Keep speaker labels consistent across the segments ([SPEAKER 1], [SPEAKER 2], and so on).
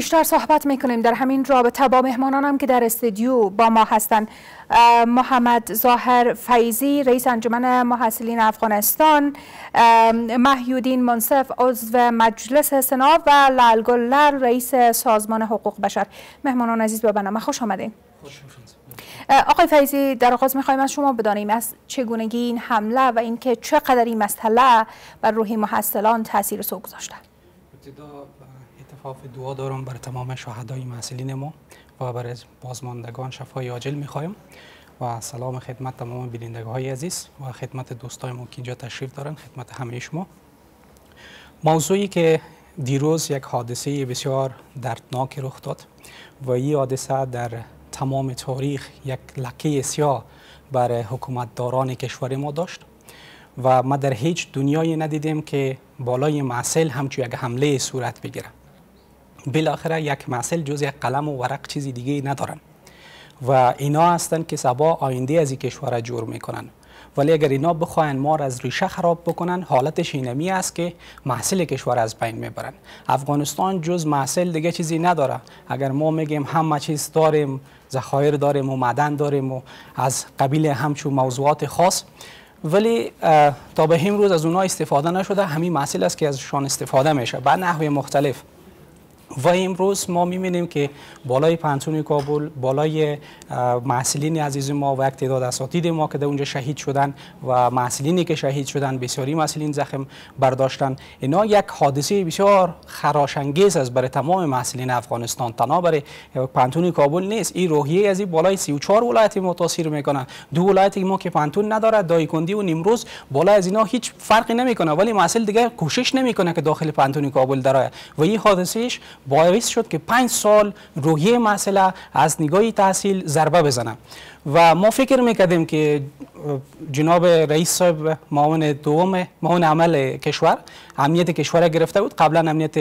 [SPEAKER 1] بیشتر صحبت میکنیم در همین رابطه با مهمانانم که در استودیو با ما هستند محمد ظاهر فیزی رئیس انجمن محصلین افغانستان محیودین منصف عضو مجلس سنا و لالگلر رئیس سازمان حقوق بشر مهمانان عزیز به برنامه خوش آمدین آقای فیزی در آغاز میخوایم از شما بدانیم از چگونگی این حمله و اینکه چقدر این مسئله بر روح محصلان تاثیر سو گذاشته
[SPEAKER 2] شفاف دعا دارم بر تمام شهدای مسئولین ما و بر بازماندگان شفای عاجل میخوایم و سلام خدمت تمام بینندگان های عزیز و خدمت دوستای ما که اینجا تشریف دارن خدمت همه شما موضوعی که دیروز یک حادثه بسیار دردناک رخ داد و این حادثه در تمام تاریخ یک لکه سیاه بر حکومتداران کشور ما داشت و ما در هیچ دنیایی ندیدیم که بالای معسل همچون یک حمله صورت بگیره بالاخره یک محصل جز یک قلم و ورق چیزی دیگه ندارن و اینا هستن که سبا آینده از این کشور جور میکنن ولی اگر اینا بخواین ما را از ریشه خراب بکنن حالتش اینمی است که محصول کشور از بین میبرن افغانستان جز محصول دیگه چیزی نداره اگر ما میگیم همه چیز داریم زخایر داریم و معدن داریم و از قبیل همچون موضوعات خاص ولی تا به امروز از اونها استفاده نشده همین محصول است که ازشان استفاده میشه به نحوه مختلف و امروز ما میبینیم که بالای پانتون کابل بالای محصلین عزیز ما و تعداد اساتید ما که در اونجا شهید شدن و محصلینی که شهید شدن بسیاری محصلین زخم برداشتن اینا یک حادثه بسیار خراشنگیز است برای تمام محصلین افغانستان تنها برای پانتون کابل نیست این روحیه از این بالای 34 ولایت ما تاثیر میکنن دو ولایتی ما که پانتون ندارد دایکندی و نیمروز بالا از اینا هیچ فرقی نمیکنه ولی محصل دیگه کوشش نمیکنه که داخل پانتون کابل درآید و این حادثهش باعث شد که پنج سال روحیه مسئله از نگاهی تحصیل ضربه بزنه و ما فکر میکردیم که جناب رئیس صاحب معاون دوم معاون عمل کشور امنیت کشور گرفته بود قبلا امنیت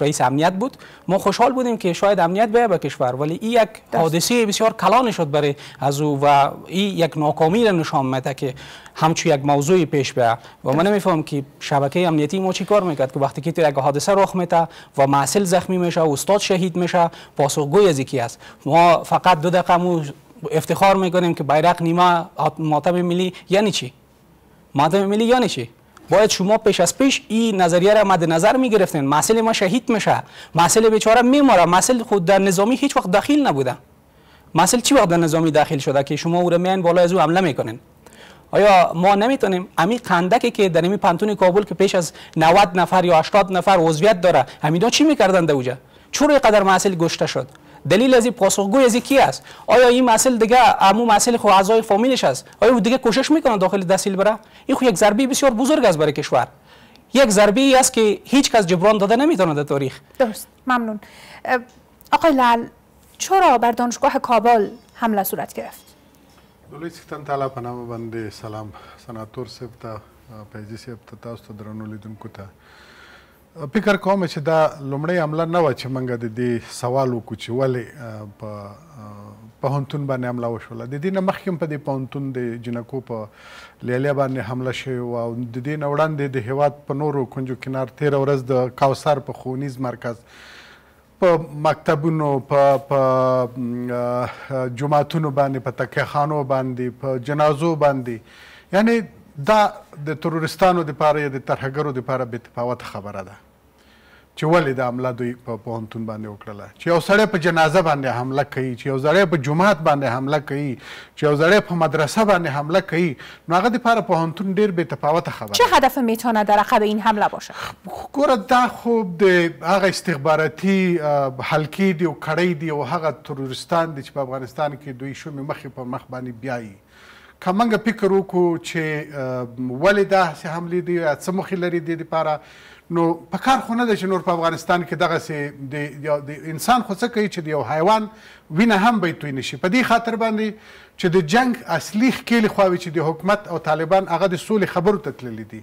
[SPEAKER 2] رئیس امنیت بود ما خوشحال بودیم که شاید امنیت بیا به کشور ولی این یک حادثه بسیار کلان شد برای از او و این یک ناکامی را نشان میده که همچو یک موضوعی پیش بیا و من نمیفهمم که شبکه امنیتی ما چی کار میکرد که وقتی که یک حادثه رخ میده و معسل زخمی میشه استاد شهید میشه پاسخگوی از است ما فقط دو دقیقه افتخار میکنیم که بیرق نیما ماتم ملی یعنی چی ماتم ملی یعنی چی باید شما پیش از پیش این نظریه را مد نظر می گرفتین مسئله ما شهید میشه مسئله بیچاره میماره مسئله خود در نظامی هیچ وقت داخل نبوده مسئله چی وقت در نظامی داخل شده که شما او را میان بالا از او حمله میکنین آیا ما نمیتونیم امی قندکی که در این پنتون کابل که پیش از 90 نفر یا 80 نفر عضویت داره همینا چی میکردن در اوجه قدر مسئله گشته شد دلیل از پاسخگوی از کی است آیا این مسئله دیگه عمو مسئله خو اعضای فامیلش است آیا دیگه کوشش میکنه داخل دستیل بره این خو یک ضربه بسیار بزرگ است برای کشور یک ضربه ای است که هیچ کس
[SPEAKER 3] جبران داده نمیتونه در تاریخ
[SPEAKER 1] درست ممنون آقای لال چرا بر دانشگاه کابل حمله صورت گرفت
[SPEAKER 3] دولت سلام سناتور سپتا پیجی سپتا فکر کوم چې دا لومړی عمله نه و چې منګه د دې سوال وکړو چې ولې په پهونتون باندې حمله وشوله د دې نه مخکې په دې پهونتون د جنکو په لیلې باندې حمله شوې وه او د دې نه وړاندې د هیواد په نورو کونجو کنار تېره ورځ د کوثر په ښوونیز مرکز په مکتبونو په په جماعتونو باندې په تکیه خانو باندې په جنازو باندې یعنی دا د ترورستانو لپاره یا د ترهګرو لپاره بې تفاوت خبره ده چې ولې د حمله دوی په پوهنتون باندې وکړله چې یو سړی په جنازه باندې حمله کوي چې یو سړی په جومات باندې حمله کوي چې یو سړی په مدرسه باندې حمله کوي نو هغه دپاره پوهنتون ډېر بې تفاوت خبره
[SPEAKER 1] چه هدف میتواند در عقب این حمله باشد
[SPEAKER 3] ګوره دا خوب د هغه استخباراتي حلقې دي او کړۍ دي او هغه تروریستان دي چې په افغانستان کې دوی شومې مخې پر مخ باندې بیایي کمنګ فکر وکړو چې ولې دا سه حمله دي یا څه مخې لري دي لپاره نو په کار خونه ده چې نور په افغانستان کې دغه سه د انسان خو څه کوي چې د یو حیوان وینه هم به توی نشي په دې خاطر باندې چې د جنگ اصلي خېل خواوي چې د حکومت او طالبان هغه د سولې خبرو ته تللی دي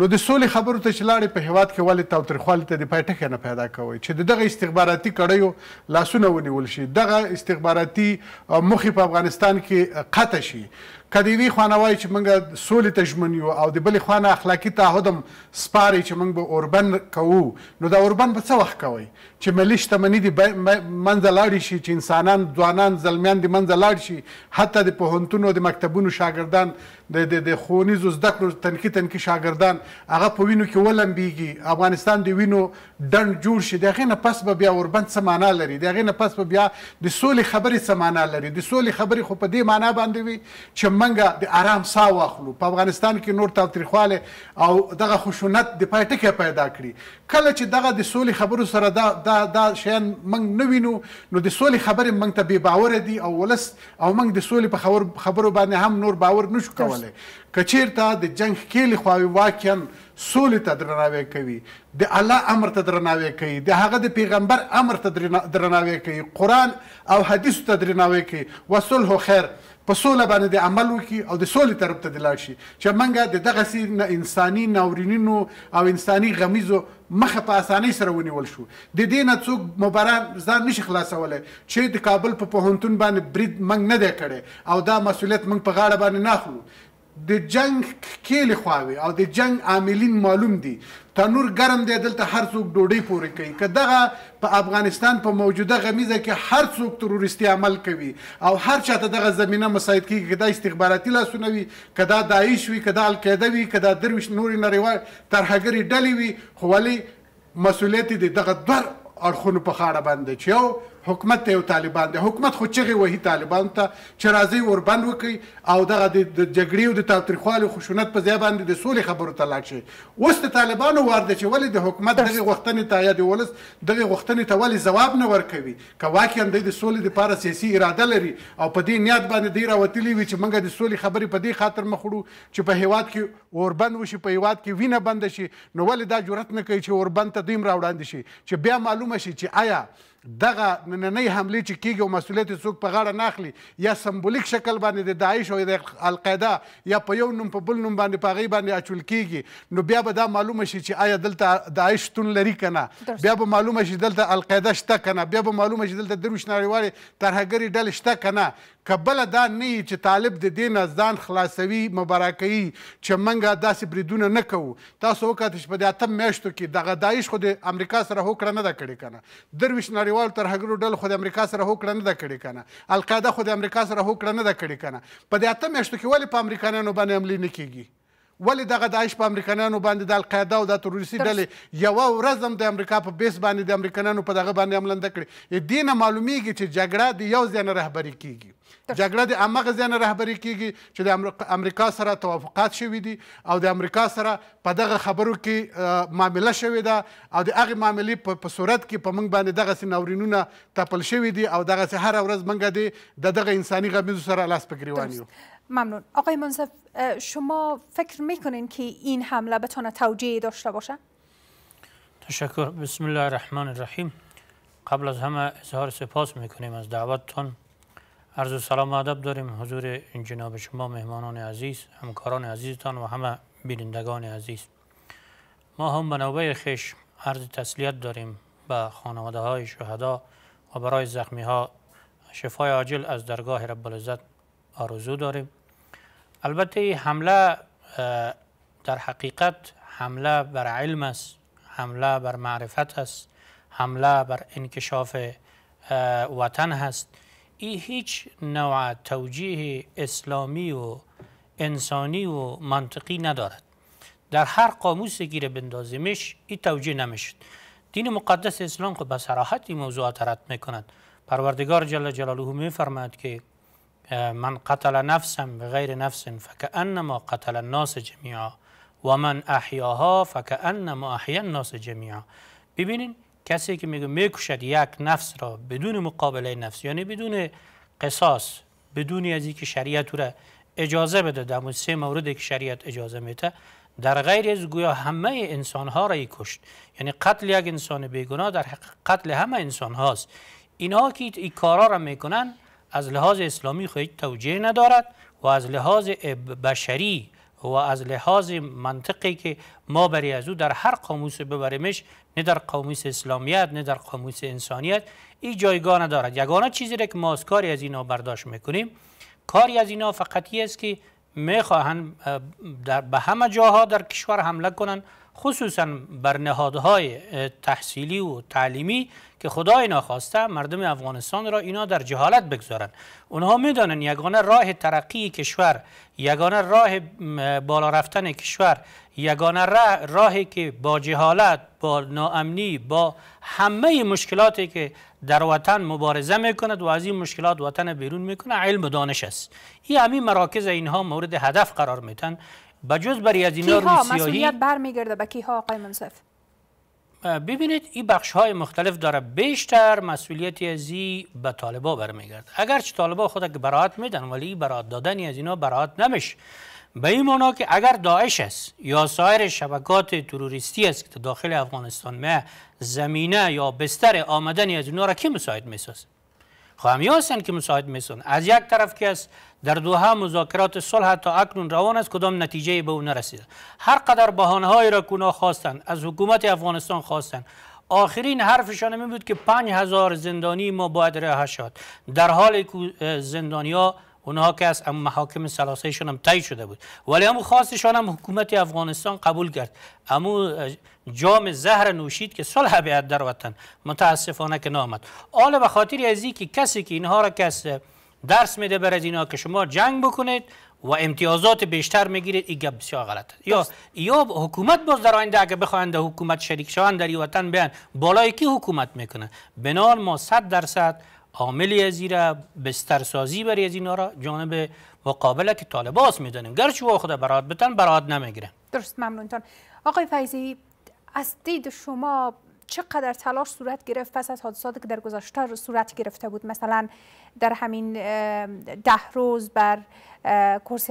[SPEAKER 3] نو د سولې خبرو ته چلاړې په هواد کې ولې تاو تر خپل ته د پټکه نه پیدا کوي چې دغه استخباراتي کړیو لاسونه ونیول شي دغه استخباراتي مخې په افغانستان کې قطع شي کدی وی خوانه وای چې موږ سولې ته ژمن یو او د بلې خوانه اخلاقی تعهد هم سپاري چې موږ به اوربند کوو نو دا اوربند به څه وخت کوئ چې ملي شتمني د منځه لاړې شي چې انسانان ځوانان زلمیان د منځه لاړ شي حتی د پوهنتونو د مکتبونو شاګردان د د د ښوونیزو زده کړو تنکي تنکي شاګردان هغه په وینو کې ولمبېږي افغانستان د وینو ډنډ جوړ شي د هغې نه پس به بیا اوربند څه معنا لري د هغې نه پس به بیا د سولې خبرې څه معنا لري د سولې خبرې خو په دې معنا باندې وي چې منګه د آرام سا واخلو په افغانستان کې نور تاوتریخواله او دغه خشونت د پای ټکی پیدا کړي کله چې دغه د سولې خبرو سره دا دا دا شیان منګ نه وینو نو د سولې خبرې منګ ته بې باور دي او ولس او منګ د سولې په خبر خبرو باندې هم نور باور نشو کولای کچیرته د جنگ کېلې خواوي واقعا سولې ته درناوی کوي د الله امر ته درناوی کوي د هغه د پیغمبر امر ته درناوی کوي قران او حدیث ته درناوی کوي وصلح خیر په سوله باندې د عمل وکي او د سولې طرف ته د لاړ شي چې موږ د دغه سي نه انساني ناورینونو او انساني غمیزو مخه په اسانۍ سره ونیول شو د دې نه څوک مباران ځان نشي خلاصولای چې د کابل په پوهنتون باندې برید موږ نه دی کړی او دا مسولیت موږ په غاړه باندې نه اخلو د جنگ کې لخواوي او د جنگ عاملین معلوم دي تنور ګرم دی دلته هر څوک ډوډۍ پورې کوي که دغه په افغانستان په موجوده غمیزه کې هر څوک تروریستي عمل کوي او هر چا ته دغه زمینه مساعد کیږي که دا استخباراتي لاسونه وي که دا داعش وي که دا القاعده وي که دا درویش نورې نړیوال ترهګرې ډلې وي خو ولې مسؤلیت یې د دغه دوه اړخونو په خاړه باندې چې یو حکومت ته یو طالبان دی حکومت خو چغې وهي طالبان ته چې راځي وربند وکړي او دغه د جګړې او د تاوتریخوالي خشونت په ځای باندې د سولې خبرو ته لاړ شي اوس د طالبانو وارده چې ولې د حکومت دغه غوښتنې ته یا د ولس دغه غوښتنې ته ولې ځواب نه ورکوي که واقعا دوی د سولې لپاره سیاسي اراده لري او په دې نیت باندې دوی راوتلي وي چې موږ د سولې خبرې په دې خاطر مخ وړو چې په هیواد کې اوربند وشي په هیواد کې وینه بند شي نو ولې دا جرأت نه کوي چې اوربند ته دوی راوړاندې شي چې بیا معلومه شي چې آیا دغه نننۍ حملې چې کیږي او مسؤلیت څوک په غاړه ناخلي یا سمبولیک شکل باندې د داعش او د القاعده یا په یو نوم په بل نوم باندې په غي باندې اچول کیږي نو بیا به دا معلومه شي چې آیا دلته داعش تون لري کنه بیا به معلومه شي دلته القاعده شته کنه بیا به معلومه شي دلته دروش نړیوالې ترهګری ډلې شته کنه کبل دا نه چې طالب د دین ازدان خلاصوي مبارکي چې منګه داسې بریدونه نه کوو تاسو وکړه چې په دې اتم میاشتو کې دغه دایښ خو د امریکا سره هوکړه نه ده کړې کنه درویش نړیوال ترهګرو ډل خو د امریکا سره هوکړه نه ده کړې کنه القاعده خو د امریکا سره هوکړه نه ده کړې کنه په دې اتم میاشتو کې ولې په امریکایانو باندې عملی نه کیږي ولې دغه داعش په امریکایانو باندې د القاعده او د تروریستي ډلې یوه ورځ هم د امریکا په بیس باندې د امریکایانو په دغه باندې حمله نه کړې دې نه معلومیږي چې جګړه د یو ځای نه رهبري کیږي جګړه د هماغه ځای نه رهبري کیږي چې د امریکا سره توافقات شوي دي او د امریکا سره په دغه خبرو کې معامله شوې ده او د هغې معاملې په صورت کې په موږ باندې دغسې ناورینونه تپل شوي دي او دغسې هره ورځ موږ د دغه انساني غمیزو سره لاس په ګریوان یو
[SPEAKER 1] ممنون آقای منصف شما فکر میکنین که این حمله بتونه توجیه داشته باشه؟
[SPEAKER 4] تشکر بسم الله الرحمن الرحیم قبل از همه اظهار سپاس میکنیم از دعوتتون عرض و سلام و ادب داریم حضور جناب شما مهمانان عزیز همکاران عزیزتان و همه بینندگان عزیز ما هم به نوبه خش عرض تسلیت داریم به خانواده های شهدا و برای زخمی ها شفای عاجل از درگاه رب العزت آرزو داریم البته حمله در حقیقت حمله بر علم است حمله بر معرفت است حمله بر انکشاف وطن هست این هیچ نوع توجیه اسلامی و انسانی و منطقی ندارد در هر قاموس گیر بندازیمش این توجیه نمیشد دین مقدس اسلام که خب به سراحت این موضوعات رد میکند پروردگار جل جلاله میفرماید که من قتل نفسا به نفس فکأنما قتل الناس جمیعا و من احیاها فکأنما احیا الناس جمیعا ببینین کسی که میگه میکشد یک نفس را بدون مقابله نفس یعنی بدون قصاص بدون از که شریعت را اجازه بده در سه موردی که شریعت اجازه میده در غیر از گویا همه انسان ها را ای کشت یعنی قتل یک انسان بیگناه در حق قتل همه انسان هاست اینا که این کارا را میکنن از لحاظ اسلامی هیچ توجیه ندارد و از لحاظ بشری و از لحاظ منطقی که ما برای از او در هر قاموس ببریمش نه در قاموس اسلامیت نه در قاموس انسانیت این جایگاه ندارد یگانه چیزی را که ما از کاری از اینا برداشت میکنیم کاری از اینا فقطی است که میخواهند به همه جاها در کشور حمله کنند خصوصا بر نهادهای تحصیلی و تعلیمی که خدای ناخواسته مردم افغانستان را اینا در جهالت بگذارن اونها میدانن یگانه راه ترقی کشور یگانه راه بالا رفتن کشور یگانه راه راهی که با جهالت با ناامنی با همه مشکلاتی که در وطن مبارزه میکند و از این مشکلات وطن بیرون میکنه علم و دانش است این همین مراکز اینها مورد هدف قرار میتن بجز بری از اینا روسیایی کیها مسئولیت
[SPEAKER 1] برمیگرده به کیها آقای منصف
[SPEAKER 4] ببینید این بخش های مختلف داره بیشتر مسئولیت از این به طالبا برمیگرده اگرچه طالبا خود که براعت میدن ولی براعت دادنی از اینا براعت نمیشه به این معنا که اگر داعش است یا سایر شبکات تروریستی است که داخل افغانستان مه زمینه یا بستر آمدنی از اینا را کی مساعد میسازه خامی هستند که مساعد میسون از یک طرف که از در دوها مذاکرات صلح تا اکنون روان است کدام نتیجه به اون نرسید هر قدر بهانه های را کونا خواستند از حکومت افغانستان خواستند آخرین حرفشان این بود که 5000 زندانی ما باید رها شد در حالی که زندانیا اونها که از محاکم سلاسهشان هم تایید شده بود ولی هم خواستشان هم حکومت افغانستان قبول کرد اما جام زهر نوشید که صلح بیاد در وطن متاسفانه که نامد آل به خاطر از که کسی که اینها را کس درس میده بر از اینا که شما جنگ بکنید و امتیازات بیشتر میگیرید این گپ بسیار غلط یا یا حکومت باز در آینده اگه بخواند حکومت شریک شوند در وطن بیان بالای کی حکومت میکنه بنال ما 100 درصد عامل ازیرا بسترسازی برای از اینا را جانب مقابله که طالباس میدانیم گرچه خود برات بتن برات نمیگیره
[SPEAKER 1] درست ممنونتان آقای فیضی از دید شما چقدر تلاش صورت گرفت پس از حادثاتی که در گذشته صورت گرفته بود مثلا در همین ده روز بر کورس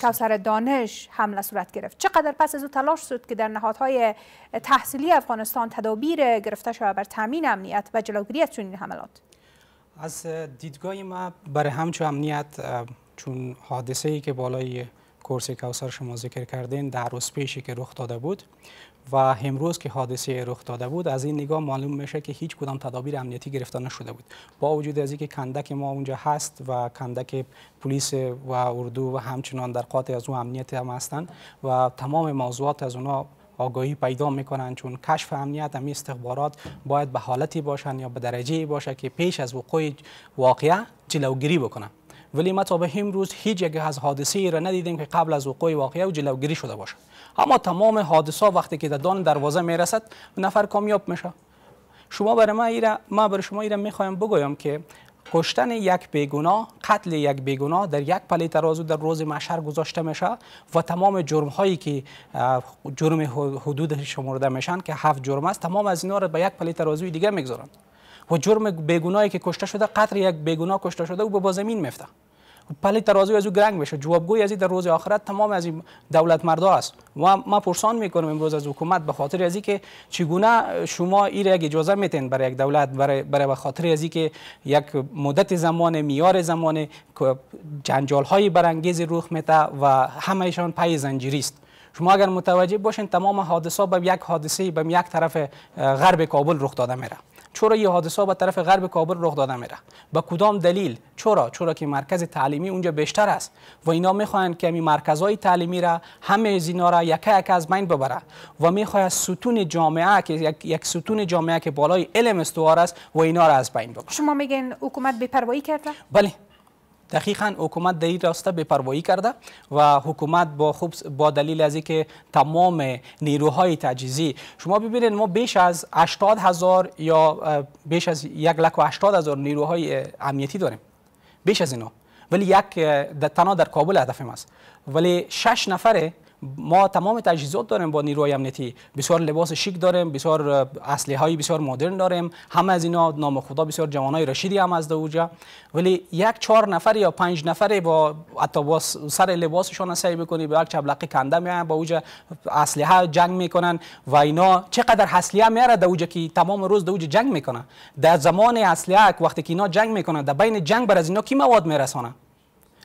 [SPEAKER 1] کوسر دانش حمله صورت گرفت چقدر پس از او تلاش شد که در نهادهای تحصیلی افغانستان تدابیر گرفته شود بر تامین امنیت و جلوگیری از چنین حملات
[SPEAKER 2] از دیدگاه ما برای همچو امنیت چون حادثه ای که بالای کورس کوسر شما ذکر کردین در روز پیشی که رخ داده بود و امروز که حادثه رخ داده بود از این نگاه معلوم میشه که هیچ کدام تدابیر امنیتی گرفته نشده بود با وجود از اینکه کندک ما اونجا هست و کندک پلیس و اردو و همچنان در قاطع از او امنیت هم هستند و تمام موضوعات از اونا آگاهی پیدا میکنن چون کشف امنیت هم استخبارات باید به حالتی باشن یا به درجه باشه که پیش از وقوع واقعه جلوگیری بکنن ولی ما تا به امروز هیچ یک از حادثه ای را ندیدیم که قبل از وقوع واقعه جلوگیری شده باشه اما تمام حادثا وقتی که در دان دروازه میرسد نفر کامیاب میشه شما برای ما ایره ما برای شما ایره میخوایم بگویم که کشتن یک بیگناه قتل یک بیگناه در یک پلی ترازو در روز محشر گذاشته میشه و تمام جرم هایی که جرم حدود شمرده میشن که هفت جرم است تمام از اینا را به یک پلی ترازوی دیگه میگذارند و جرم بیگناهی که کشته شده قتل یک بیگناه کشته شده او به زمین میفته پلی ترازو از او گرنگ میشه جوابگوی از در روز آخرت تمام از دولت مردا است و ما پرسان میکنم امروز از حکومت به خاطر از که چگونه شما این یک اجازه میتین برای یک دولت برای برای به خاطر از که یک مدت زمان میار زمان جنجال های برانگیز رخ میده و ایشان پای زنجیری است شما اگر متوجه باشین تمام حادثه به یک حادثه به یک طرف غرب کابل رخ داده میره چرا یه حادثه به طرف غرب کابل رخ داده میره با کدام دلیل چرا چرا که مرکز تعلیمی اونجا بیشتر است و اینا میخوان که می مرکزهای تعلیمی را همه زینا را یک یک از بین ببره و میخواد ستون جامعه که یک, یک ستون جامعه که بالای علم استوار است و اینا را از بین ببره
[SPEAKER 1] شما میگین حکومت بی‌پروایی کرده
[SPEAKER 2] بله دقیقا حکومت در این راسته بپروایی کرده و حکومت با خوب با دلیل از که تمام نیروهای تجهیزی شما ببینید ما بیش از 80 هزار یا بیش از یک لک و هزار نیروهای امنیتی داریم بیش از اینا ولی یک تنها در کابل هدفیم است ولی شش نفره ما تمام تجهیزات داریم با نیروی امنیتی بسیار لباس شیک داریم بسیار اسلحه های بسیار مدرن داریم همه از اینا نام خدا بسیار جوانای رشیدی هم از دوجا ولی یک چهار نفر یا پنج نفر با حتی سر لباسشون سعی بکنی به یک چبلقه کنده میان با اوجا اسلحه جنگ میکنن و اینا چقدر اسلحه میاره دوجا که تمام روز دوجا جنگ میکنه در زمان اسلحه وقتی که اینا جنگ میکنن در بین جنگ بر از اینا کی مواد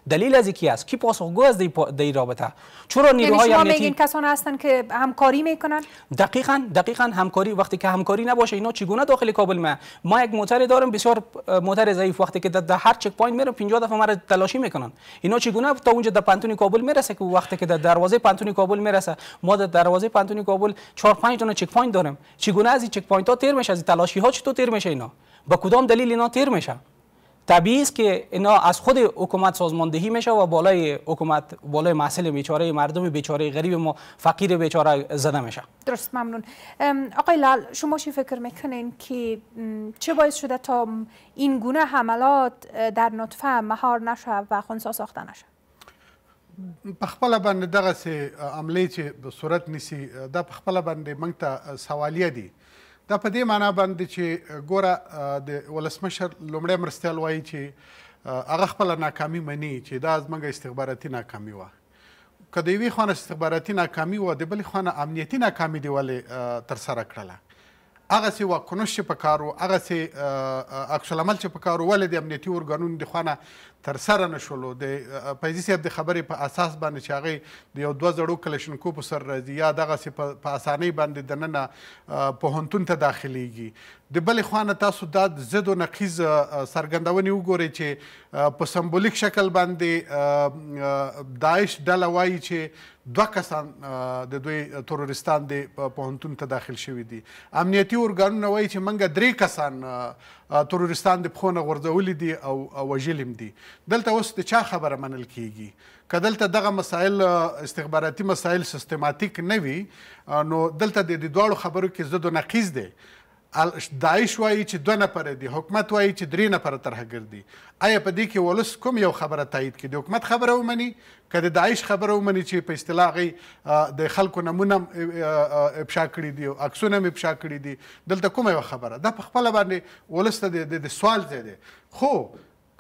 [SPEAKER 2] دلیل از یکی است کی پاسخگو از دی رابطه چرا یعنی نیروهای یعنی شما امنیتی
[SPEAKER 1] کسان هستند که همکاری میکنن
[SPEAKER 2] دقیقا دقیقا همکاری وقتی که همکاری نباشه اینا چگونه داخل کابل ما ما یک موتر داریم بسیار موتر ضعیف وقتی که در هر چک پوینت میرم 50 دفعه مرا تلاشی میکنن اینا چگونه تا اونجا در پنتون کابل میرسه که وقتی که در دروازه پنتون کابل میرسه ما در دروازه پنتون کابل 4 5 تا چک پوینت داریم چگونه از این چک پوینت ها تیر میشه از تلاشی ها چطور تیر میشه اینا با کدام دلیل اینا تیر میشه طبیعی است که اینا از خود حکومت سازماندهی میشه و بالای حکومت بالای محصول بیچاره مردم بیچاره غریب ما فقیر بیچاره زده میشه
[SPEAKER 1] درست ممنون آقای لال شما چی فکر میکنین که چه باعث شده تا این گونه حملات در نطفه مهار نشه و خونسا ساخته نشه
[SPEAKER 3] په خپل باندې دغه سه عملې چې صورت نیسی دا په خپل باندې منګ ته سوالیه دي دا په دې معنا باندې چې ګوره د ولسمشر لومړی مرستیال وایي چې هغه خپله ناکامي مني چې دا زموږ استخباراتي ناکامي وه که د یوې خوانه استخباراتي ناکامي وه د بلې خوانه امنیتي ناکامي دې ولې ترسره کړله هغه سي واکنش چې په کارو هغه سي عکس العمل چې په کارو ولې د امنیتي ارګانونو د خوانه تر سره نشولو د پایزي صاحب د خبرې په اساس باندې چې هغه د یو دوه زړو کلشنکو په سر راځي یا دغه سي په اسانۍ باندې د نننه په هنتون ته داخليږي د بل خوانه تاسو د زد او نقیز سرګندونې وګورئ چې په سمبولیک شکل باندې داعش ډله وایي چې دوه کسان د دوی تروریستان د پهنتون ته داخل شوي دي امنیتي ارګانونه وایي چې منګه درې کسان ترورستان د پخونه غورځولې دي او وژلیم دي دلته اوس د چا خبره منل کیږي که دلته دغه مسایل استخباراتي مسایل سیستماتیک نه وي نو دلته د دواړو خبرو کې زده نقیز دی داعش وایي چې دوه نفره دي حکومت وایي چې درې نفره ترهګر دي آیا په دې کې ولس کوم یو خبره تایید کړي د حکومت خبره ومني که د داعش خبره ومني چې په اصطلاح هغې د خلکو نمونه افشا کړي دي عکسونه هم افشا کړي دي دلته کومه یوه خبره دا په خپله باندې ولس ته د سوال ځای دی خو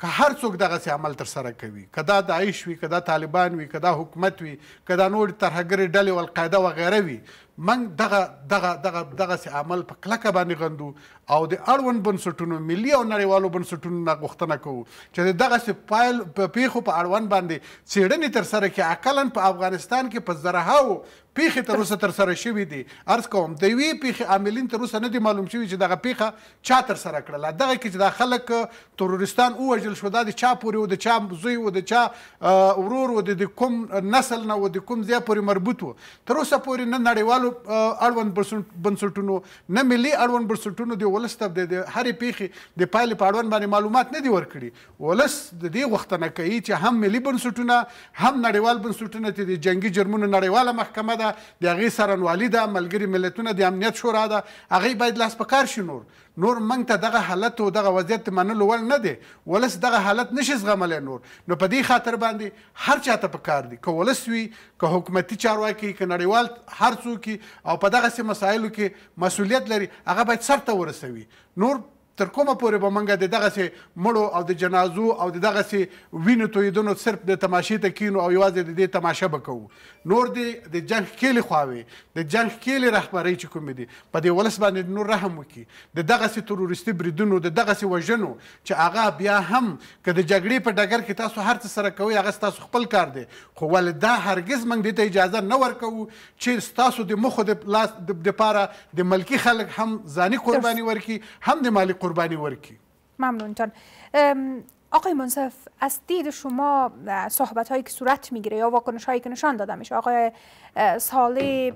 [SPEAKER 3] که هر څوک دغسې عمل ترسره کوي که دا داعش وي که دا طالبان وي که دا حکومت وي که دا نور ترهګرې ډلې والقاعده وغیره وي من دغه دغه دغه دغه سي عمل په کلکه باندې غندو او د اړوند بنسټونو ملي او نړیوالو بنسټونو نه غوښتنه کوو چې دغه سي فایل په پیښو په اړوند باندې څېړنې تر سره کړي عقلن په افغانستان کې په زرهاو پیخه تر اوسه تر سره شوې دي ارز کوم د وی پیخه عاملین تر اوسه نه دي معلوم شوی چې دغه پیخه چا تر سره کړله دغه کې چې د خلک تروریستان او وجل شو د چا پورې او د چا زوی او د چا ورور او د کوم نسل نه او د کوم ځای پورې مربوط وو تر اوسه پورې نه نړیوالو اړوند بنسټونو نه ملي اړوند بنسټونو دی ولستب د هرې پیخه د پایلې په اړوند باندې معلومات نه دي ورکړي ولس د دې وخت نه کوي چې هم ملي بنسټونه هم نړیوال بنسټونه چې د جنگي جرمونو نړیواله محکمه ده د هغې څارنوالي ده ملګري ملتونه د امنیت شورا ده هغې باید لاس په کار شي نور نور موږ ته دغه حالت او دغه وضعیت منلو وړ نه دی ولس دغه حالت نشي زغملی نور نو په دې خاطر باندې هر چا ته پکار دی که ولس وي که حکومتي چارواکي که نړیوال هر څوک او په دغسې مسایلو کې مسؤلیت لري هغه باید سرته ورسوي نور تر کومه پورې به مونږ د دغسې مړو او د جنازو او د دغسې وینو تویدنو صرف د تماشې ته کینو او یوازې د دې تماشه به کوو نور دی د جنګ ښکېلې خواوې د جنګ ښکېلې رهبرۍ چې کومې دي په دې ولس باندې نور رحم وکړي د دغسې ترورستي بریدونو د دغسې وژنو چې هغه بیا هم که د جګړې په ډګر کې تاسو هر څه سره کوئ هغه ستاسو خپل کار دی خو ولې دا هرګز موږ دې ته اجازه نه ورکوو چې ستاسو د مخو د لاس د دپاره د ملکي خلک هم ځاني قرباني ورکړي هم د مالي قربانی ورکی
[SPEAKER 1] ممنونتان آقای منصف از دید شما صحبت هایی که صورت میگیره یا واکنش هایی که نشان داده میشه آقای سالی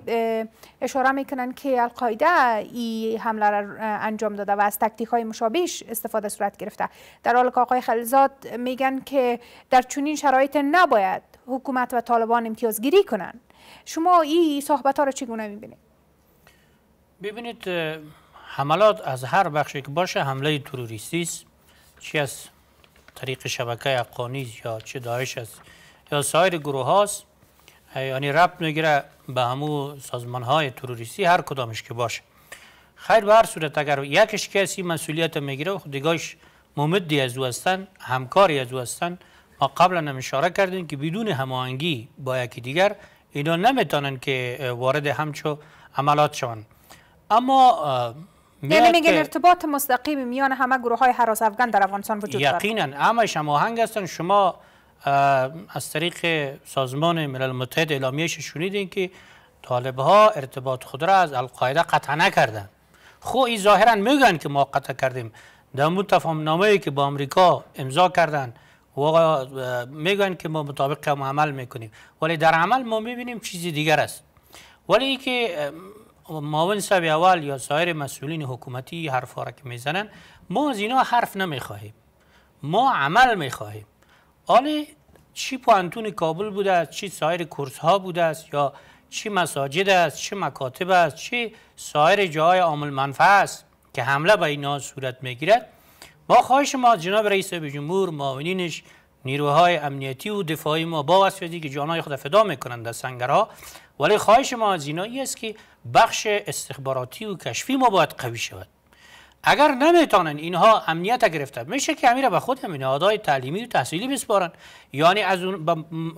[SPEAKER 1] اشاره میکنن که القاعده این حمله را انجام داده و از تکتیک های مشابهش استفاده صورت گرفته در حال که آقای خلیزاد میگن که در چنین شرایط نباید حکومت و طالبان امتیازگیری کنند شما این صحبت ها را چگونه میبینید
[SPEAKER 4] ببینید حملات از هر بخشی که باشه حمله تروریستی است چی از طریق شبکه یا چه داعش است یا سایر گروه هاست یعنی رب میگیره به همو سازمان های تروریستی هر کدامش که باشه خیر به هر صورت اگر یکش کسی مسئولیت میگیره و خب دیگاش ممدی از او هستن همکاری از او هستن ما قبلا هم اشاره کردیم که بدون هماهنگی با یکی دیگر اینا نمیتونن که وارد همچو عملات شوند اما یعنی میگن
[SPEAKER 1] ارتباط مستقیم میان همه گروه های حراس افغان در افغانستان وجود دارد
[SPEAKER 4] یقینا اما شما هنگ هستن شما از طریق سازمان ملل متحد اعلامیه شنیدین که طالب ها ارتباط خود را از القاعده قطع نکردن خو ای ظاهرا میگن که ما قطع کردیم در متفاهم نامه که با آمریکا امضا کردند و میگن که ما مطابق عمل میکنیم ولی در عمل ما میبینیم چیزی دیگر است ولی که خب، معاون صاحب اول یا سایر مسئولین حکومتی حرفا را که میزنن ما از اینا حرف نمیخواهیم ما عمل میخواهیم حالا چی پوانتون کابل بوده است چی سایر کورس ها بوده است یا چی مساجد است چی مکاتب است چی سایر جای عامل منفع است که حمله به اینا صورت میگیرد ما خواهش ما جناب رئیس جمهور معاونینش نیروهای امنیتی و دفاعی ما با وسیله که جانهای خود فدا میکنند در سنگرها ولی خواهش ما از اینا است که بخش استخباراتی و کشفی ما باید قوی شود اگر نمیتونن اینها امنیت گرفته میشه که امیر به خود همین نهادهای تعلیمی و تحصیلی بسپارن یعنی از اون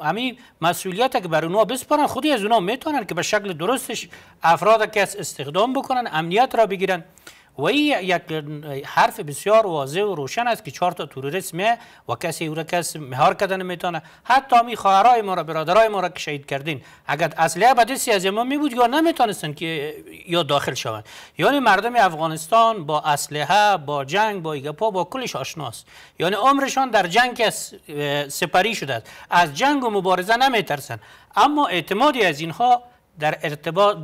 [SPEAKER 4] همین مسئولیت که بر اونها بسپارن خودی از اونها میتونن که به شکل درستش افراد که استخدام بکنن امنیت را بگیرن و ای یک حرف بسیار واضح و روشن است که چهار تا توریست و کسی او را کس مهار کردن میتونه حتی می خواهرای ما را برادرای ما را که شهید کردین اگر اصلیه بدیسی از ما می بود یا نمیتونستن که یا داخل شوند یعنی مردم افغانستان با اسلحه با جنگ با ایگپا با کلش آشناست یعنی عمرشان در جنگ سپری شده است از جنگ و مبارزه نمیترسن اما اعتمادی از اینها در ارتباط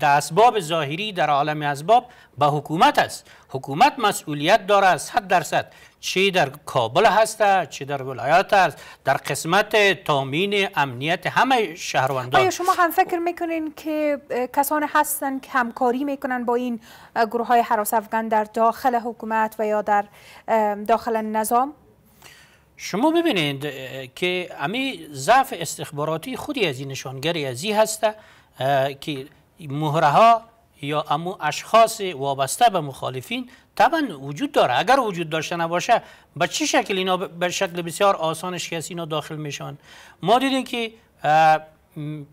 [SPEAKER 4] به اسباب ظاهری در عالم اسباب به حکومت است حکومت مسئولیت داره در صد درصد چه در کابل هست چه در ولایات است در قسمت تامین امنیت همه شهروندان آیا شما
[SPEAKER 1] هم فکر میکنین که کسان هستن که همکاری میکنن با این گروه های حراس افغان در داخل حکومت و یا در داخل نظام
[SPEAKER 4] شما ببینید که امی ضعف استخباراتی خودی از این نشانگری ازی هسته که مهره ها یا امو اشخاص وابسته به مخالفین طبعا وجود داره اگر وجود داشته نباشه به چه شکل اینا به شکل بسیار آسانش کسی اینا داخل میشن ما دیدیم که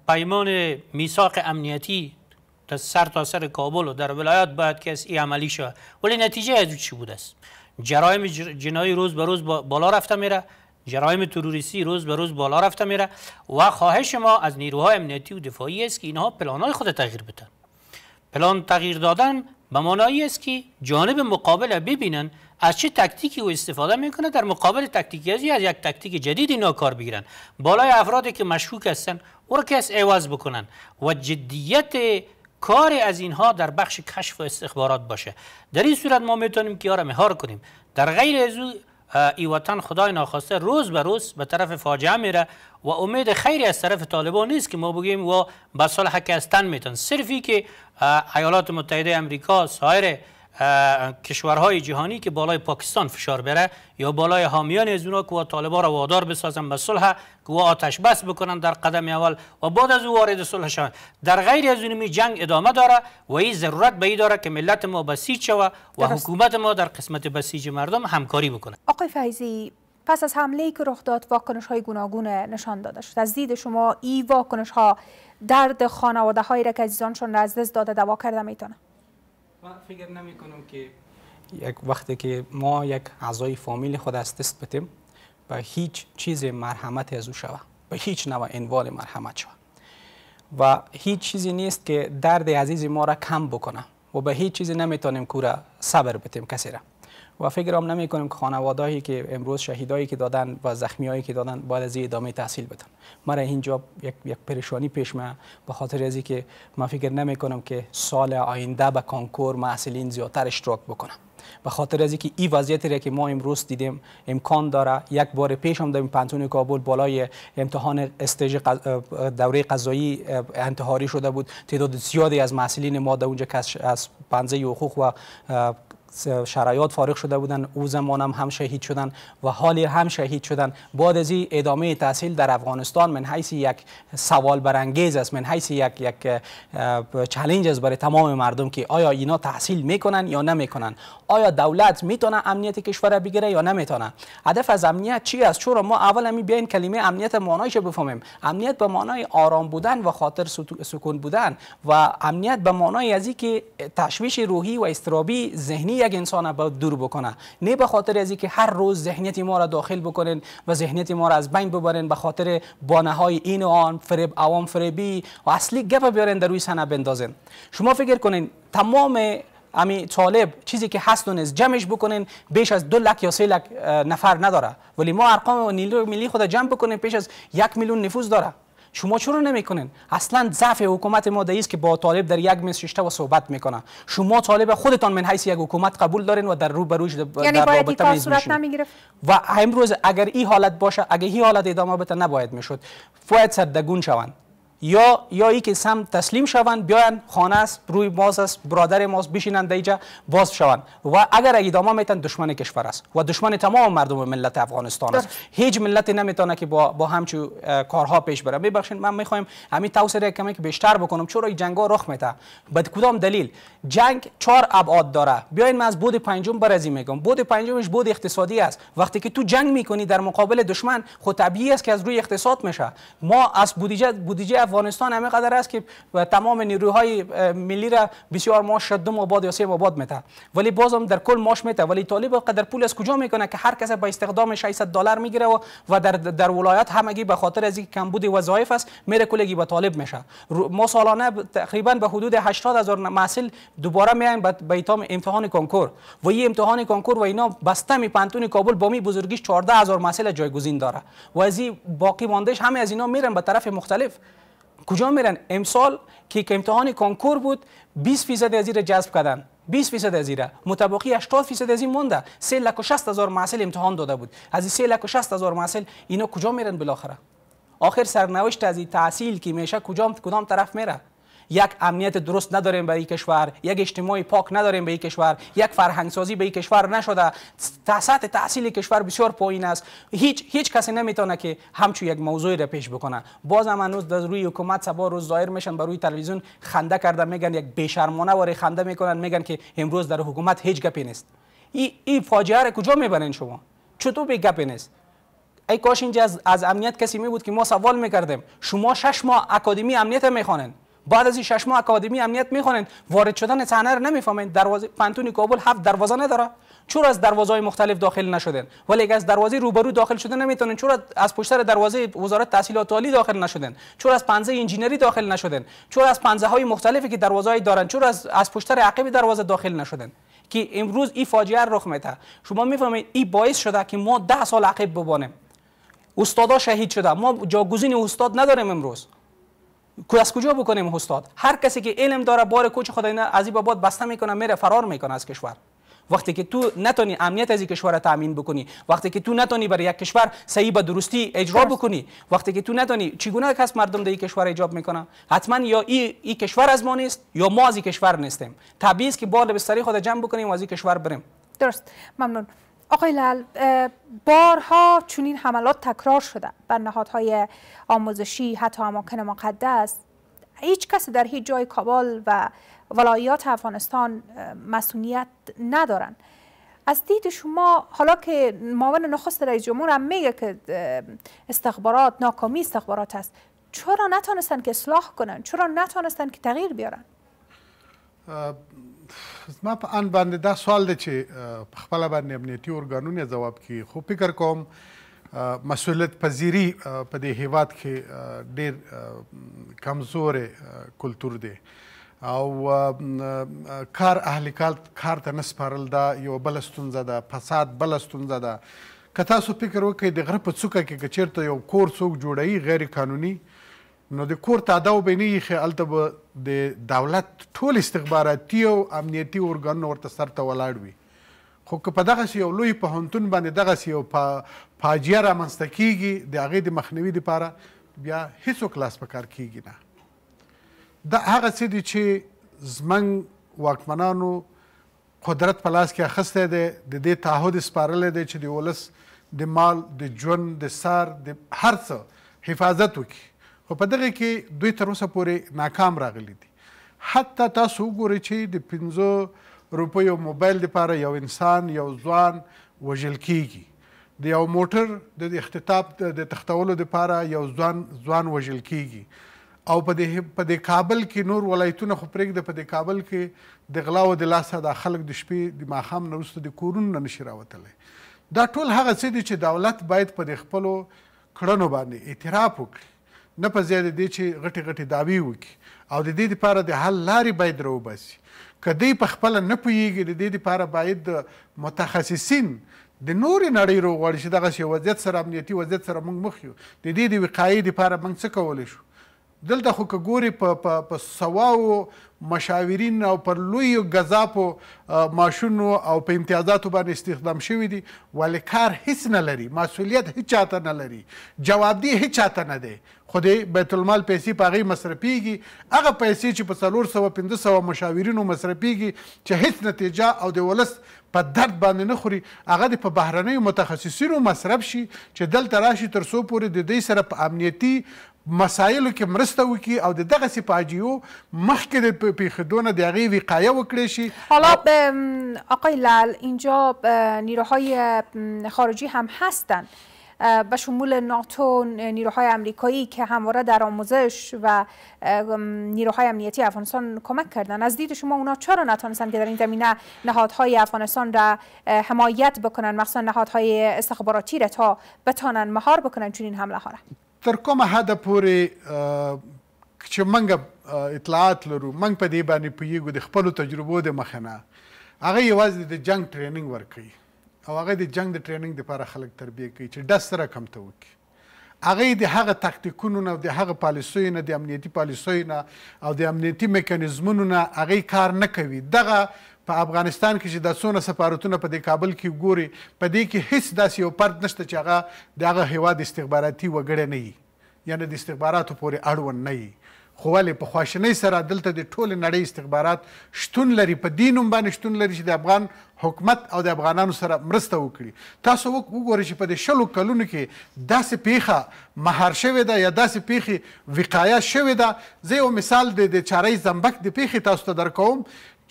[SPEAKER 4] پیمان میثاق امنیتی در سر تا سر کابل و در ولایات باید کسی ای عملی شد ولی نتیجه از چی بوده است جرایم جنایی روز به روز بالا رفته میره جرایم تروریستی روز به روز بالا رفته میره و خواهش ما از نیروهای امنیتی و دفاعی است که اینها پلانهای خود تغییر بدن پلان تغییر دادن به معنایی است که جانب مقابل ببینن از چه تکتیکی او استفاده میکنه در مقابل تکتیکی از یک تکتیک جدید اینا کار بگیرن بالای افرادی که مشکوک هستن او را کس بکنن و جدیت کار از اینها در بخش کشف و استخبارات باشه در این صورت ما میتونیم که مهار کنیم در غیر از ای وطن خدای ناخواسته روز به روز به طرف فاجعه میره و امید خیری از طرف طالبان نیست که ما بگیم و به صلح که از صرفی که ایالات متحده امریکا سایر کشورهای جهانی که بالای پاکستان فشار بره یا بالای حامیان از اونا که طالبان را وادار بسازن به صلح که آتش بس بکنن در قدم اول و بعد از او وارد صلح شون در غیر از اونمی جنگ ادامه داره و این ضرورت به ای داره که ملت ما بسیج شوه و حکومت ما در قسمت بسیج مردم همکاری بکنه
[SPEAKER 1] آقای فیضی پس از حمله ای که رخ داد واکنش های گوناگون نشان داده شد از دید شما این واکنش ها درد خانواده های را را دست داده دوا کرده میتونه
[SPEAKER 2] و فکر نمی کنم که یک وقتی که ما یک اعضای فامیل خود از دست بتیم به هیچ چیز مرحمت از او شوه به هیچ نوع انوال مرحمت شوه و هیچ چیزی نیست که درد عزیز ما را کم بکنه و به هیچ چیزی نمیتونیم کوره صبر بتیم کسی را و فکرام نمی کنیم که هایی که امروز شهیدایی که دادن و زخمیایی که دادن باید از ادامه تحصیل بدن مرا اینجا یک, یک پریشانی پیش من به خاطر ازی که من فکر نمی کنم که سال آینده به کنکور محصلین زیادتر اشتراک بکنم به خاطر از که این وضعیتی را که ما امروز دیدیم امکان داره یک بار پیش هم در پنتون کابل بالای امتحان استیج دوره قضایی انتحاری شده بود تعداد زیادی از محصلین ما در اونجا از پنزه حقوق و شرایط فارغ شده بودن او زمانم هم شهید شدن و حالی هم شهید شدن بعد از ادامه تحصیل در افغانستان من حیث یک سوال برانگیز است من حیث یک یک چالش است برای تمام مردم که آیا اینا تحصیل میکنن یا نمیکنن آیا دولت میتونه امنیت کشور بگیره یا نمیتونه هدف از امنیت چی است چرا ما اول همین بیاین کلمه امنیت معنایش بفهمیم امنیت به معنای آرام بودن و خاطر سکون بودن و امنیت به معنای از که تشویش روحی و استرابی ذهنی یک انسان باید دور بکنه نه به خاطر از که هر روز ذهنیت ما را داخل بکنن و ذهنیت ما را از بین ببرن به خاطر بانه های این و آن فریب عوام فریبی و اصلی گپ بیارن در روی سنه بندازن شما فکر کنین تمام امی طالب چیزی که هست دونست جمعش بکنین بیش از دو لک یا سه لک نفر نداره ولی ما ارقام نیلو ملی خود جمع بکنیم پیش از یک میلیون نفوذ داره شما چرا نمیکنین اصلا ضعف حکومت ما است که با طالب در یک میز ششته و صحبت میکنه شما طالب خودتان من حیث یک حکومت قبول دارین و در رو روش در یعنی صورت و امروز اگر این حالت باشه اگر این حالت ادامه بده نباید میشد باید سردگون شوند یا یا ای که سم تسلیم شوند بیاین خانه است روی باز است برادر ماز بشینند اینجا باز شوند و اگر ادامه میتن دشمن کشور است و دشمن تمام مردم ملت افغانستان است هیچ ملتی نمیتونه که با با همچو کارها پیش بره ببخشید من میخوایم همین توسعه کمی که بیشتر بکنم چرا این جنگا رخ میده بد کدام دلیل جنگ چهار ابعاد داره بیاین من از بود پنجم برازی میگم بود پنجمش بود اقتصادی است وقتی که تو جنگ میکنی در مقابل دشمن خود خب طبیعی است که از روی اقتصاد میشه ما از بودجه بودجه افغانستان همه قدر است که تمام نیروهای ملی را بسیار ماش دو بعد یا سه بعد میته ولی بازم در کل ماش میته ولی طالب قدر پول از کجا میکنه که هر کس با استخدام 600 دلار میگیره و و در در ولایت همگی به خاطر از اینکه کمبود وظایف است میره کلگی به طالب میشه ما سالانه تقریبا به حدود 80 هزار محصل دوباره میایم به ایتام امتحان کنکور و این امتحان کنکور و اینا بسته می پنتون کابل بامی بزرگیش 14 هزار محصل جایگزین داره و از باقی ماندهش همه از اینا میرن به طرف مختلف کجا میرن امسال که امتحان کنکور بود 20 فیصد از جذب کردن 20 فیصد از ایره متباقی 80 فیصد از این مونده 360 هزار معسل امتحان داده بود از این هزار اینا کجا میرن بالاخره آخر سرنوشت از این تحصیل که میشه کجا کدام طرف میره یک امنیت درست نداریم به این کشور یک اجتماعی پاک نداریم به این کشور یک فرهنگ سازی به این کشور نشده تحصیل تحصیل کشور بسیار پایین است هیچ هیچ کسی نمیتونه که همچون یک موضوعی را پیش بکنه باز هم هنوز در روی حکومت سبا روز ظاهر میشن بر روی تلویزیون خنده کرده میگن یک بشرمانه واره خنده میکنن میگن که امروز در حکومت هیچ گپی نیست این ای فاجعه را کجا میبرین شما چطور به گپی نیست ای کاش اینجا از, از امنیت کسی می بود که ما سوال میکردیم شما شش ماه اکادمی امنیت میخوانند بعد از این شش ماه اکادمی امنیت میخوانند وارد شدن صحنه رو نمیفهمند دروازه پنتون کابل هفت دروازه نداره چرا از دروازه های مختلف داخل نشدن ولی اگر از دروازه روبرو داخل شده نمیتونن چرا از پشت دروازه وزارت تحصیلات عالی داخل نشدن چرا از پنزه انجینری داخل نشدن چرا از پنزه های مختلفی که دروازه دارن چرا از از پشت عقب دروازه داخل نشدن که امروز این فاجعه رخ میده شما میفهمید این باعث شده که ما ده سال عقب ببانیم استادا شهید شده ما جاگزین استاد نداریم امروز از کجا بکنیم استاد هر کسی که علم داره بار کوچ خدا نه از این بابات بسته میکنه میره فرار میکنه از کشور وقتی که تو نتونی امنیت از این کشور تامین بکنی وقتی که تو نتونی برای یک کشور صحیح به درستی اجرا بکنی وقتی که تو نتونی چگونه کس مردم در این کشور ایجاب میکنه حتما یا این ای کشور از ما نیست یا ما از این کشور نیستیم طبیعی است که بار بستری خود جمع بکنیم و از این کشور بریم
[SPEAKER 1] درست ممنون آقای لال بارها چنین حملات تکرار شده بر نهادهای آموزشی حتی اماکن مقدس هیچ کسی در هیچ جای کابل و ولایات افغانستان مسئولیت ندارن از دید شما حالا که معاون نخست رئیس جمهور هم میگه که استخبارات ناکامی استخبارات است چرا نتانستن که اصلاح کنن چرا نتانستن که تغییر بیارن
[SPEAKER 3] زما په ان باندې دا سوال دی چې په خپل باندې امنیتي اورګانونه جواب کی خو فکر کوم مسولیت پذیری په دې هیواد کې ډېر کمزورې کلتور دی او کار اهل کار ته نه سپارل دا یو بله ستونزه ده فساد بله ستونزه ده که تاسو فکر وکړئ د غره په څوکه کې که چېرته یو کور څوک جوړوي غیر قانوني نو د کور تاداو به نه یخې هلته به د دولت ټول استخباراتي او امنیتي ارګانونه ورته سرته ولاړ وي خو که په دغسې یو لوی پوهنتون باندې دغسې یو فاجعه رامنځته کیږي د هغې د مخنیوي دپاره بیا هیڅوک لاس په کار کیږي نه دا هغه څه دي چې زموږ واکمنانو قدرت په لاس کې اخیستی دی د دې تعهد سپارلی دی چې د ولس د مال د ژوند د سار د هر څه حفاظت وکړي خو په دغه کې دوی تر اوسه پورې ناکام راغلي دي حتی تاسو وګورئ چې د پنځو روپیو موبایل لپاره یو انسان یو ځوان وژل کیږي د یو موټر د اختطاف د تختولو لپاره یو ځوان ځوان وژل کیږي او په دې په دې کابل کې نور ولایتونه خو پرېږده په دې کابل کې د غلا او د لاسه د خلک د شپې د ماخام نرسته د کورونو نه نشي راوتلی دا ټول هغه څه دي چې دولت باید په خپلو کړنو باندې اعتراف وکړي نه په ځای د دې چې غټې غټې داوی وکړي او د دې لپاره د حل لارې باید راوباسي که دی په خپله نه پوهیږي د دې لپاره باید متخصصین د نورې نړۍ روغواړي چې دغسې وضعیت سره امنیتي وضعیت سره موږ مخ یو د دې د وقایې لپاره موږ څه کولی شو دلته خو که ګوري په په سواو مشاورین او پر لویو غذاپو ماشونو او په امتیازاتو باندې استخدام شوی دی ولی کار هیڅ نه لري مسولیت هیڅ چاته نه لري جوابدي هیڅ چاته نه دی خو بیت المال پیسې په هغې مصرفیږي هغه پیسې چې په څلور سوه پنځه سوه مشاورینو مصرفیږي چې هیڅ نتیجه او د ولس په درد باندې نه خوري هغه د په بهرنیو متخصصینو مصرف شي چې دلته راشي تر څو پورې د دوی سره په امنیتي مسایلو کې مرسته کی او د دغسې پاجیو مخکې د پیښېدونه د هغې وقایه وکړی شي
[SPEAKER 1] حالا آقای لال اینجا نیروهای خارجی هم هستن به شمول ناتو نیروهای امریکایی که همواره در آموزش و نیروهای امنیتی افغانستان کمک کردن از دید شما اونا چرا نتانستن که در این زمینه نهادهای افغانستان را حمایت بکنن مخصوصا نهادهای استخباراتی را تا بتانن مهار بکنن این حمله ها را
[SPEAKER 3] تر کومه حده پورې چې منګه اطلاعات لرو منګ په دې باندې پیګو د خپل تجربو د مخنه هغه یوازې د جنگ ټریننګ ورکي او هغه د جنگ د ټریننګ لپاره خلک تربیه کوي چې ډس سره کم ته وکړي هغه د هغه تاکتیکونو نه د هغه پالیسیو نه د امنیتي پالیسیو نه او د امنیتي میکانیزمونو نه هغه کار نه کوي دغه په افغانستان کې چې د څونه سفارتونه په د کابل کې ګوري په دې کې هیڅ داسې یو فرد نشته چې هغه د هغه هیواد استخباراتي وګړی نه وي یعنی د استخباراتو پورې اړوند نه وي خو ولې په خواشنۍ سره دلته د ټولې نړۍ استخبارات شتون لري په دې نوم باندې شتون لري چې د افغان حکومت او د افغانانو سره مرسته وکړي تاسو وګورئ چې په دې شلو کلونو کې داسې پیښه مهار شوې ده یا داسې پیښې وقایه شوې ده زه یو مثال د چارۍ زنبک د پیښې تاسو ته درکوم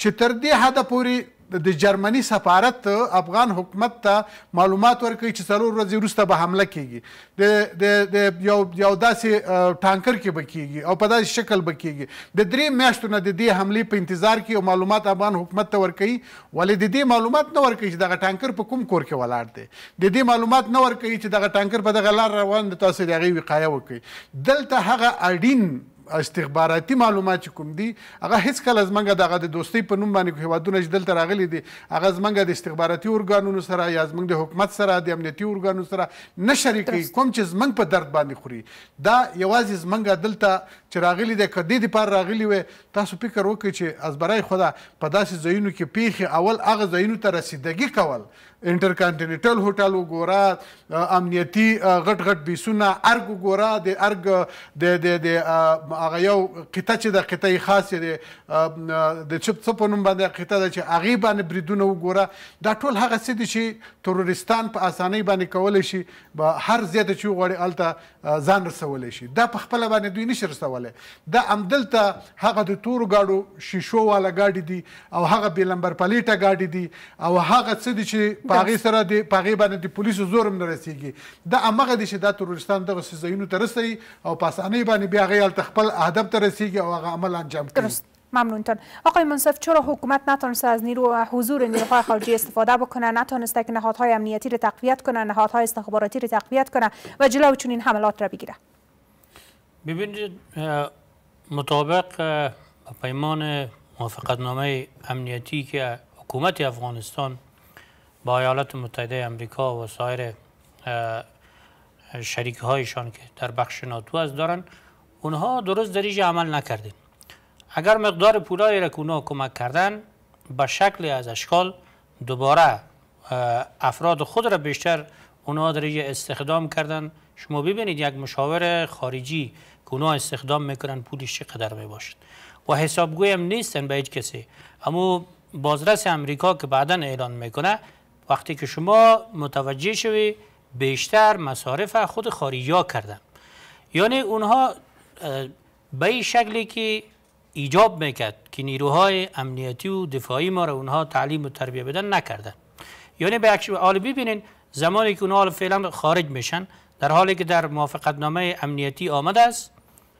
[SPEAKER 3] چې تر دې حد پورې د جرمني سفارت افغان حکومت ته معلومات ورکړي چې څلور ورځې وروسته به حمله کیږي د د د یو یو داسې ټانکر کې به کیږي او په داسې شکل به کیږي د درې میاشتو نه د دې حملې په انتظار کې او معلومات افغان حکومت ته ورکړي ولې د دې معلومات نه ورکړي چې دغه ټانکر په کوم کور کې ولاړ دی د دې معلومات نه ورکړي چې دغه ټانکر په دغه لار روان دی تاسو د هغې وقایه وکړئ دلته هغه اړین استخباراتي معلومات کوم دي هغه هیڅ کله زمنګ دغه د دوستۍ په نوم باندې هوادونه جدل تر راغلي دي هغه زمنګ د استخباراتي اورګانونو سره یا زمنګ د حکومت سره د امنیتي اورګانونو سره نه شریکي کوم چې زمنګ په درد باندې خوري دا یوازې زمنګ دلته چې راغلی دی که دې دپاره راغلی وی تاسو فکر وکړئ چې از برای خدا په داسې ځایونو کې پیښې اول هغه ځایونو ته رسیدګي کول انټرکانټینټل هوټل وګوره امنیتي غټ غټ بیسونه ارګ وګوره د ارګ د د د هغه یو قطعه چې د قطعې خاصې د د چپ څه په نوم باندې قطعه ده چې هغې باندې بریدونه وګوره دا ټول هغه څه دي چې ترورستان په اسانۍ باندې کولی شي هر زیاته چې وغواړي هلته ځان رسولی شي دا په خپله باندې دوی نشي رسولی کوله دا امدلته هغه د تور گاډو شیشو والا گاډي دي او هغه بل نمبر پلیټه گاډي دي او هغه څه دي چې پاغي سره دي پاغي باندې د پولیسو زور نه رسیږي دا امغه دي چې د ترورستان دغه سيزینو ترسي او پاسانی باندې بیا غیال تخپل اهداف ته رسیږي او هغه عمل انجام کوي
[SPEAKER 1] ممنونتان آقای منصف چرا حکومت نتانسته از نیرو حضور نیروهای خارجی استفاده بکنه نتانسته که نهادهای امنیتی را تقویت کنه نهادهای استخباراتی را تقویت کنه و جلو چنین حملات را بگیره
[SPEAKER 4] ببینید مطابق پیمان موافقتنامه امنیتی که حکومت افغانستان با ایالات متحده امریکا و سایر شریک هایشان که در بخش ناتو از دارن اونها درست دریج عمل نکردین. اگر مقدار پولایی را که اونها کمک کردن به شکل از اشکال دوباره افراد خود را بیشتر اونها دریج استخدام کردن شما ببینید یک مشاور خارجی اونا استخدام میکنن پولش چقدر میباشد و حسابگوی هم نیستن به هیچ کسی اما بازرس امریکا که بعدا اعلان میکنه وقتی که شما متوجه شوی بیشتر مصارف خود خارجی کردن یعنی اونها به این شکلی که ایجاب میکرد که نیروهای امنیتی و دفاعی ما را اونها تعلیم و تربیه بدن نکردن یعنی به حال ببینین زمانی که اونها فعلا خارج میشن در حالی که در موافقتنامه امنیتی آمده است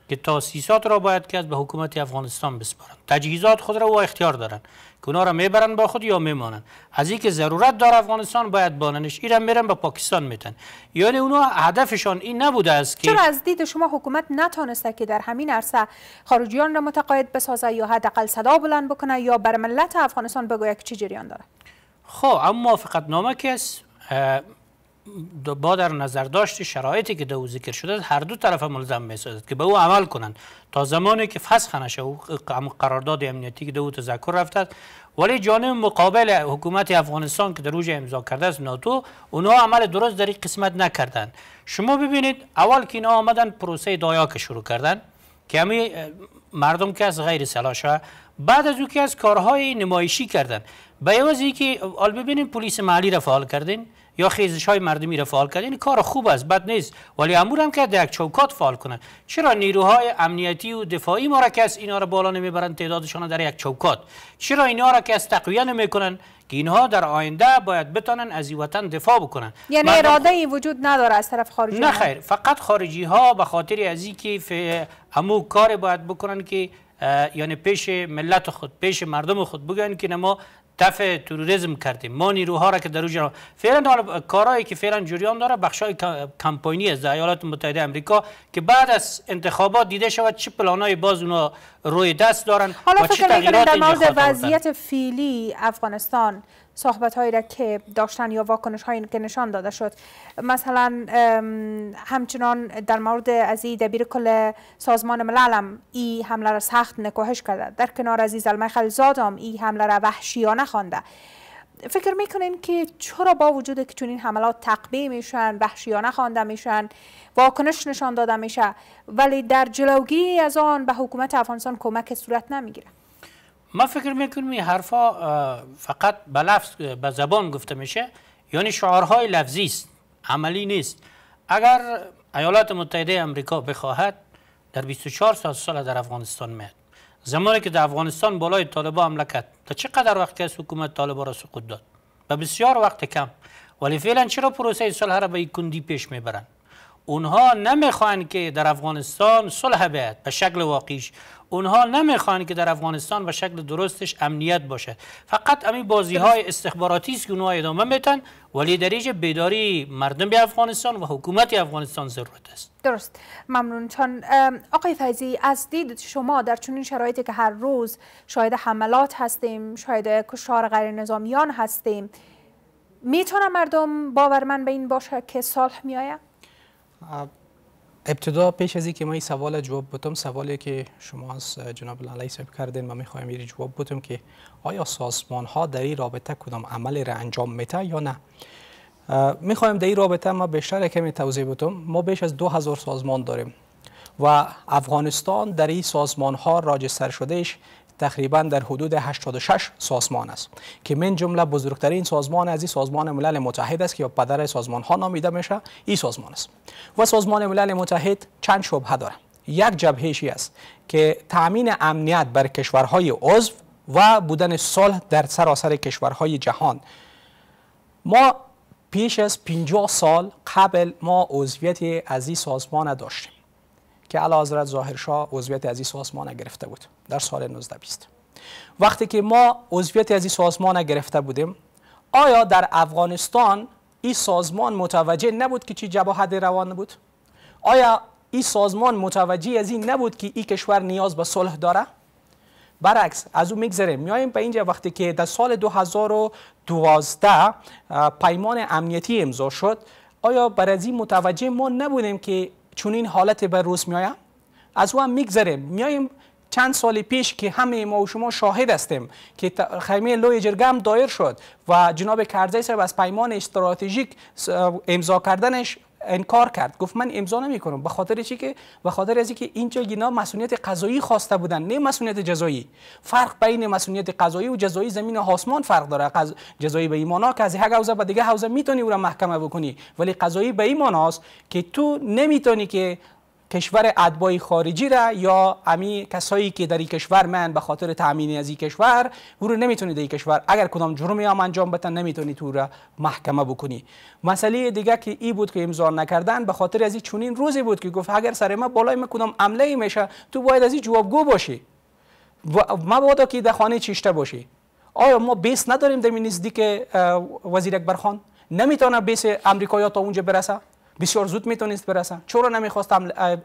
[SPEAKER 4] که تاسیسات را باید که به حکومت افغانستان بسپارن تجهیزات خود را او اختیار دارن که اونا را میبرن با خود یا میمانن از که ضرورت دار افغانستان باید باننش ایران میرن به پاکستان میتن یعنی اونها هدفشان این نبوده است که چرا از
[SPEAKER 1] دید شما حکومت نتانسته که در همین عرصه خارجیان را متقاعد بسازه یا حداقل صدا بلند بکنه یا بر ملت افغانستان بگوید که چه جریان داره
[SPEAKER 4] خب، اما موافقت نامه با در نظر داشت شرایطی که دو ذکر شده هر دو طرف ملزم می که به او عمل کنند تا زمانی که فسخ نشه او قرارداد امنیتی که دو تذکر رفته ولی جانب مقابل حکومت افغانستان که در روز امضا کرده است ناتو اونها عمل درست در این قسمت نکردند شما ببینید اول که اینا آمدن پروسه دایا که شروع کردن که همی مردم که از غیر سلاشه بعد از او که از کارهای نمایشی کردن به یوازی که آل ببینید پلیس محلی را فعال کردین یا خیزش های مردمی را فعال کرد این یعنی کار خوب است بد نیست ولی امور هم که یک چوکات فعال کنند چرا نیروهای امنیتی و دفاعی ما را که از اینا را بالا نمیبرند تعدادشان در یک چوکات چرا اینا را که از تقویه میکنن که اینها در آینده باید بتانن از این وطن دفاع بکنن یعنی اراده
[SPEAKER 1] ای وجود نداره از طرف خارجی نه خیر
[SPEAKER 4] فقط خارجی ها به خاطر از اینکه همو کار باید بکنن که یعنی پیش ملت خود پیش مردم خود بگن که ما دفع توریسم کردیم ما نیروها را که در اونجا فعلا کارهایی که فعلا جریان داره بخشای کمپانی از ایالات متحده آمریکا که بعد از انتخابات دیده شود چه پلانای باز اونا روی دست دارن حالا و چه در مورد وضعیت
[SPEAKER 1] فعلی افغانستان صحبت هایی را که داشتن یا واکنش هایی که نشان داده شد مثلا همچنان در مورد از این دبیر کل سازمان ملل هم این حمله را سخت نکوهش کرده در کنار عزیز زلمه زاد هم این حمله را وحشیانه خوانده فکر میکنین که چرا با وجود که چون این حملات تقبیه میشن وحشیانه خوانده میشن واکنش نشان داده میشه ولی در جلوگیری از آن به حکومت افغانستان کمک صورت نمیگیره
[SPEAKER 4] ما فکر میکنیم این حرفا فقط به لفظ به زبان گفته میشه یعنی شعارهای لفظی است عملی نیست اگر ایالات متحده امریکا بخواهد در 24 سال سال در افغانستان میاد زمانی که در افغانستان بالای طالبا املکت تا چقدر وقت که حکومت طالبا را سقوط داد و بسیار وقت کم ولی فعلا چرا پروسه صلح را به کندی پیش میبرند اونها نمیخوان که در افغانستان صلح بیاد به شکل واقعیش اونها نمیخوان که در افغانستان به شکل درستش امنیت باشه فقط امی بازی های استخباراتی است که اونها ادامه میتن ولی در بیداری مردم به افغانستان و حکومت افغانستان ضرورت است
[SPEAKER 1] درست ممنون چون آقای فیضی از دید شما در چنین شرایطی که هر روز شاید حملات هستیم شاید کشتار غیر نظامیان هستیم میتونه مردم باورمند به این باشه که صلح میآید
[SPEAKER 2] ابتدا پیش از که این سوال جواب بتم سوالی که شما از جناب لالی صاحب کردین ما میخوایم یه جواب بتم که آیا سازمان ها در این رابطه کدام عمل را انجام میته یا نه میخوایم در این رابطه ما بیشتر کمی توضیح بتم ما بیش از 2000 سازمان داریم و افغانستان در این سازمان ها راجستر شدهش تقریبا در حدود 86 سازمان است که من جمله بزرگترین سازمان از این سازمان ملل متحد است که پدر سازمان ها نامیده میشه این سازمان است و سازمان ملل متحد چند شبهه داره یک جبهشی است که تامین امنیت بر کشورهای عضو و بودن صلح در سراسر کشورهای جهان ما پیش از 50 سال قبل ما عضویت از این سازمان داشتیم که علا حضرت ظاهر عضویت از این سازمان گرفته بود در سال 1920 وقتی که ما عضویت از این سازمان گرفته بودیم آیا در افغانستان این سازمان متوجه نبود که چی جباهد روان بود آیا این سازمان متوجه از این نبود که این کشور نیاز به صلح داره برعکس از او میگذره میایم به اینجا وقتی که در سال 2012 پیمان امنیتی امضا شد آیا بر از این متوجه ما نبودیم که چون این حالت به روز میایم از اون هم میایم چند سال پیش که همه ما و شما شاهد هستیم که خیمه لوی جرگم دایر شد و جناب کرزی صاحب از پیمان استراتژیک امضا کردنش انکار کرد گفت من امضا نمیکنم به خاطر چی که به خاطر از اینکه اینجا گینا مسئولیت قضایی خواسته بودن نه مسئولیت جزایی فرق بین مسئولیت قضایی و جزایی زمین و آسمان فرق داره قض... جزایی به ایمانا که از یک حوزه به دیگه حوزه میتونی او را محکمه بکنی ولی قضایی به ایماناست که تو نمیتونی که کشور ادبای خارجی را یا امی کسایی که در این کشور من به خاطر تامین از این کشور او رو نمیتونید این کشور اگر کدام جرمی هم انجام بتن نمیتونید او را محکمه بکنی مسئله دیگه که ای بود که امضا نکردن به خاطر از این چونین روزی بود که گفت اگر سر ما بالای ما کدام عمله میشه تو باید از این جوابگو باشی و بودا که در خانه چیشته باشی آیا ما بیس نداریم در نزدیک وزیر اکبر خان نمیتونه بیس امریکا تا اونجا برسه بسیار زود میتونست برسن چرا نمیخواست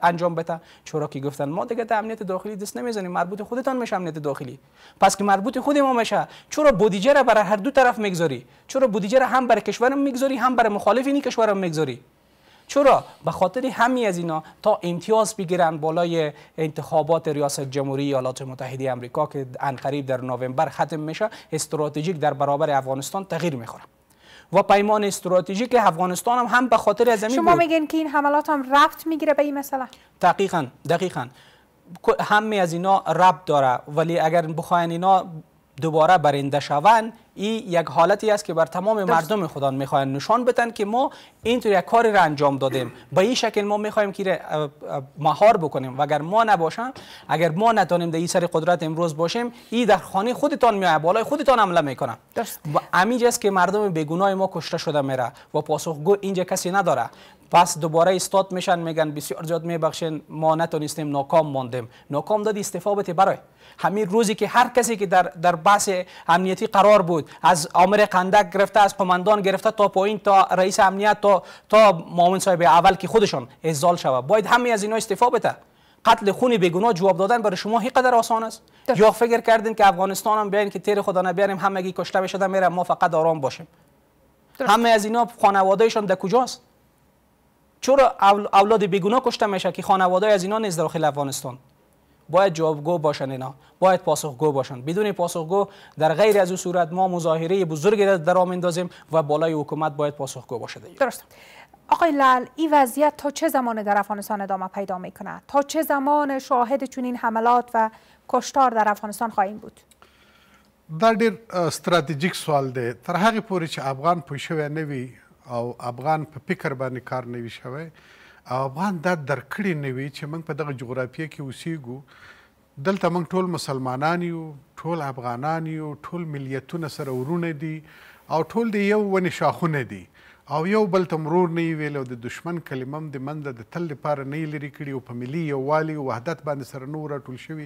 [SPEAKER 2] انجام بده چرا که گفتن ما دیگه امنیت داخلی دست نمیزنیم مربوط خودتان میشه امنیت داخلی پس که مربوط خود ما میشه چرا بودجه را برای هر دو طرف میگذاری چرا بودجه را هم برای کشورم میگذاری هم برای مخالفینی کشورم میگذاری چرا به خاطر همی از اینا تا امتیاز بگیرن بالای انتخابات ریاست جمهوری ایالات متحده آمریکا که انقریب در نوامبر ختم میشه استراتژیک در برابر افغانستان تغییر میخوره و پیمان استراتژیک افغانستان هم, هم به خاطر از شما میگن
[SPEAKER 1] میگین که این حملات هم رفت میگیره به این مثلا
[SPEAKER 2] دقیقاً دقیقاً همه از اینا ربط داره ولی اگر بخواین اینا دوباره برنده شوند این یک حالتی است که بر تمام مردم خودان میخواین نشان بتن که ما اینطور یک کاری را انجام دادیم به این شکل ما میخوایم که مهار بکنیم و اگر ما نباشم اگر ما نتونیم در این سر قدرت امروز باشیم این در خانه خودتان میای بالای خودتان حمله میکنه و است که مردم بیگناه ما کشته شده میره و پاسخگو اینجا کسی نداره پس دوباره استاد میشن میگن بسیار زیاد میبخشین ما نتونستیم ناکام ماندیم ناکام دادی استفاده برای همین روزی که هر کسی که در در بحث امنیتی قرار بود از عامر قندک گرفته از قماندان گرفته تا پایین تا رئیس امنیت تا تا معاون صاحب اول که خودشون ازال شوه باید همه از اینا استفاده بده قتل خون بیگناه جواب دادن برای شما هیقدر آسان است یا فکر کردین که افغانستان هم بیاین که تیر خدا نبیاریم همگی کشته بشدن میره ما فقط آرام باشیم همه از اینا خانوادهشان در کجاست چرا اولاد بیگناه کشته میشه که خانواده از اینا نیست داخل افغانستان باید جوابگو باشن اینا باید پاسخگو باشن بدون پاسخگو در غیر از این صورت ما مظاهره بزرگی را در میندازیم و بالای حکومت باید پاسخگو باشه دیگه
[SPEAKER 1] درست آقای لال این وضعیت تا چه زمان در افغانستان ادامه پیدا میکنه تا چه زمان شاهد چنین حملات و کشتار در افغانستان خواهیم بود
[SPEAKER 3] در ډیر سوال ده تر هغه پورې افغان او افغان په فکر باندې کار نه وي شوی او افغان دا درکړی نه وي چې موږ په دغه جغرافیه کې اوسېږو دلته موږ ټول مسلمانان یو ټول افغانان یو ټول ملیتونه سره ورونه دي او ټول د یو ونې شاخونه دي او یو بل ته مرور نه ویل او د دشمن کلمم د منده د تل لپاره نه لري کړي او په ملي یووالي او وحدت باندې سره نور ټول شوی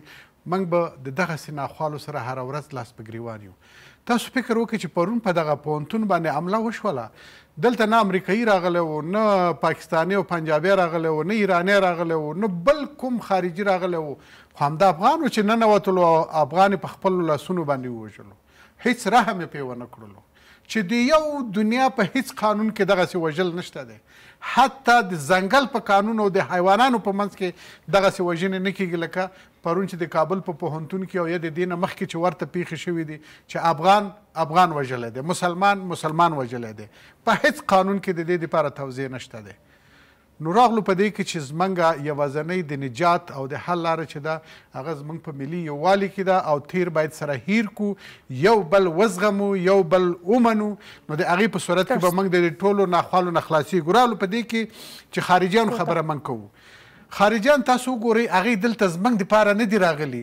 [SPEAKER 3] موږ به د دغسې ناخوالو سره هره ورځ لاس په ګریوان یو تاسو فکر وکړئ چې پرون په دغه پوهنتون باندې حمله وشوله دلته نه امریکایي راغلی و نه پاکستانی او پنجابی راغلی و نه ایرانی راغلی و نه بل کوم خارجي راغلی و خو همدا افغان و چې ننوتلو افغان په خپلو لاسونو باندې ووژلو هیڅ رحم یې پرې ونه کړلو چې د یو دنیا په هیڅ قانون کې دغسې وژل نشته دی حتی د ځنګل په قانون او د حیوانانو په منځ کې دغسې وژنې نه کیږي لکه پرون چې د کابل په پوهنتون کې او یا د دینه مخکې چې ورته پیښې شوې دي چې افغان افغان وژلی دی مسلمان مسلمان وژلی دی په هیڅ قانون کې د دې لپاره توضیح نشته دی نو راغلو په دې کې چې زمونږ یوازنۍ د نجات او د حل لاره چې ده هغه زمونږ په ملي یووالي کې ده او تیر باید سره هیر کو یو بل وزغمو یو بل ومنو نو د هغې په صورت کې به موږ د ټولو ناخوالو نه خلاصېږو راغلو په دې کې چې خارجیانو خبره موږ کوو خارجيان تاسو ګوري هغه دلته زمنګ د پاره نه دی راغلي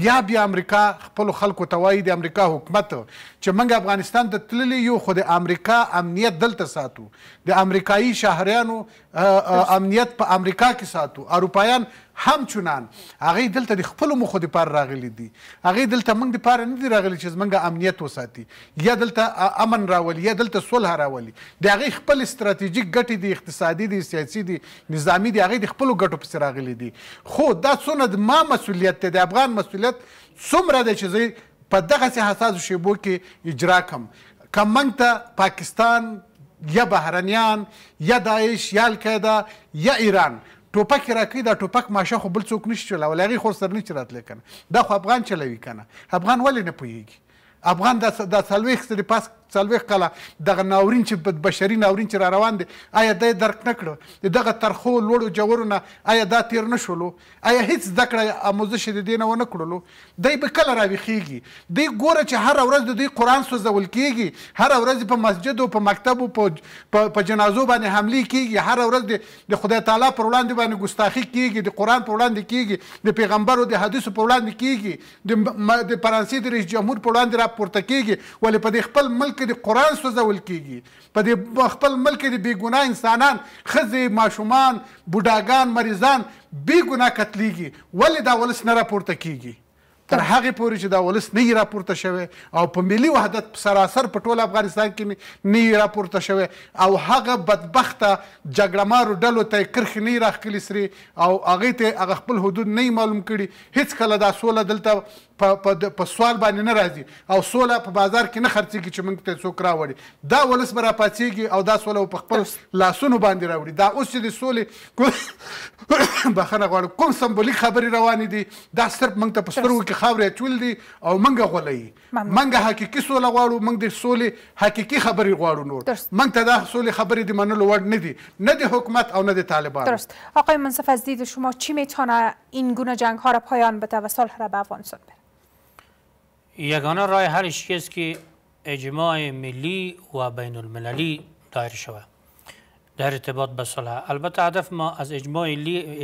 [SPEAKER 3] بیا بیا امریکا خپل خلکو ته وایي د امریکا حکومت چې موږ افغانستان ته تللی یو خو د امریکا امنیت دلته ساتو د امریکایي شهریانو امنیت په امریکا کې ساتو اروپایان همچنان هغه دلته د خپل مخو د پاره راغلي دي هغه دلته موږ د پاره نه دي راغلي چې موږ امنیت وساتي یا دلته امن راولي یا دلته صلح راولي د هغه خپل ستراتیژیک ګټې دي اقتصادي دي سیاسي دي نظامی دي هغه د خپل ګټو پر راغلي دي خو دا څونه د ما مسولیت دی د افغان مسولیت څومره د چې په دغه حساس شیبو کې اجرا کم کمنګ ته پاکستان یا بهرنیان یا داعش یا القاعده یا ایران ټوپک راکې دا ټوپک ماشه خو بل څوک نشي چلاول هغه خو سر نه چراتل کنه دا خو افغان چلوي کنه افغان ولې نه پويږي افغان د د سلويخ سره پاس څلوېښت کاله دغه ناورین چې بشري ناورین چې را روان دی آیا دی درک نه کړه د دغه ترخو لوړو جوړو نه آیا دا تیر نه شولو آیا هیڅ زده کړه آموزش د دې نه ونه کړلو دی به کله راویښېږي دی ګوره چې هره ورځ د دوی قرآن سوځول کېږي هره ورځ په مسجد او په مکتب او په جنازو باندې حملې کېږي هره ورځ د خدای تعالی پر وړاندې باندې ګستاخي کېږي د قرآن پر وړاندې کېږي د پیغمبرو د حدیثو پر وړاندې کېږي د فرانسې د رئیس جمهور پر وړاندې راپورته کېږي ولې په دې خپل ملک کې د قران سوزول کیږي په دې خپل ملک کې د بیګنا انسانان خزي ماشومان بوډاګان مریضان بیګنا قتلېږي ولې دا ولس نه راپورته کیږي تر هغه پورې چې دا ولس نه راپورته شوی او په ملي وحدت سراسر په ټول افغانستان کې نه راپورته شوی او هغه بدبخته جګړمارو ډلو ته کرخ نه راخلی سری او هغه ته هغه خپل حدود نه معلوم کړي هیڅ کله دا سوله دلته په په سوال باندې نه راځي او سوله په بازار کې نه خرڅيږي چې موږ ته څوک راوړي دا ولس برا پاتېږي او دا سوله په خپل لاسونو باندې راوړي دا اوس چې د سولې بخنه غواړم کوم سمبولیک خبرې روانې دي دا صرف موږ ته په سترګو کې خاورې چول دي او موږ غولې موږ حقيقي سوله غواړو موږ د سولې حقيقي خبرې غواړو نور موږ ته دا سولې خبرې د منلو وړ نه دي نه د حکومت او نه د طالبان درست
[SPEAKER 1] آقای منصف از دید شما چی میتونه این گونه جنگ ها را پایان بده و صلح را به افغانستان بره
[SPEAKER 4] یگانه رای هر است که اجماع ملی و بین المللی دایر شود در ارتباط به صلح البته هدف ما از اجماع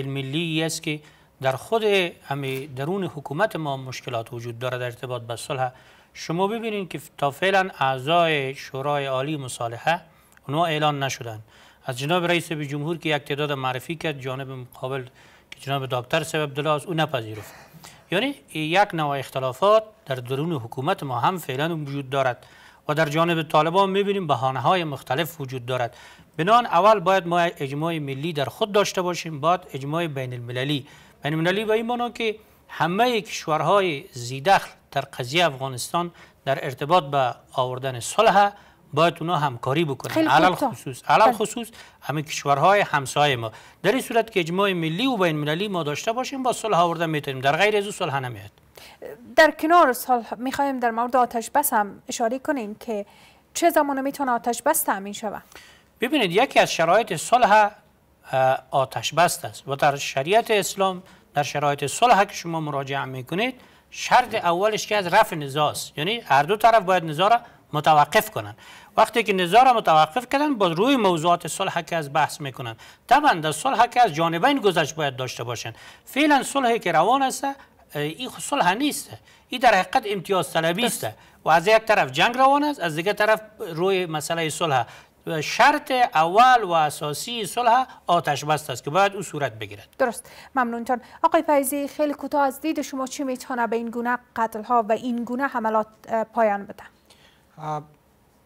[SPEAKER 4] ملی است که در خود همه درون حکومت ما مشکلات وجود دارد در ارتباط به صلح شما ببینید که تا فعلا اعضای شورای عالی مصالحه اونها اعلان نشدند از جناب رئیس جمهور که یک تعداد معرفی کرد جانب مقابل که جناب دکتر سبب دلاز او نپذیرفت یعنی یک نوع اختلافات در درون حکومت ما هم فعلا وجود دارد و در جانب طالبان میبینیم بهانه های مختلف وجود دارد بنان اول باید ما اجماع ملی در خود داشته باشیم باید اجماع بین المللی بین المللی به این که همه کشورهای زیدخل در قضیه افغانستان در ارتباط به آوردن صلح باید اونا همکاری بکنن علل خب، خصوص علل بله. خصوص همه کشورهای همسایه ما در این صورت که اجماع ملی و بین المللی ما داشته باشیم با صلح آورده میتونیم در غیر از صلح نمیاد
[SPEAKER 1] در کنار صلح میخوایم در مورد آتش بس هم اشاره کنیم که چه زمانی میتونه آتش بس تامین شود
[SPEAKER 4] ببینید یکی از شرایط صلح آتش بست است و در شریعت اسلام در شرایط صلح که شما مراجعه میکنید شرط اولش که از رفع نزاع یعنی هر دو طرف باید نزاع متوقف کنن وقتی که نزاع را متوقف کردن با روی موضوعات صلح که از بحث میکنن طبعا در صلح که از جانبین گذشت باید داشته باشن فعلا صلحی که روان است این صلح نیست این در حقیقت امتیاز طلبی است و از یک طرف جنگ روان است از دیگر طرف روی مسئله صلح شرط اول و اساسی صلح آتش بست است که باید او صورت بگیرد
[SPEAKER 1] درست ممنون آقای فیزی خیلی کوتاه از دید شما چی میتونه به این گونه قتل ها و این گونه حملات پایان بدن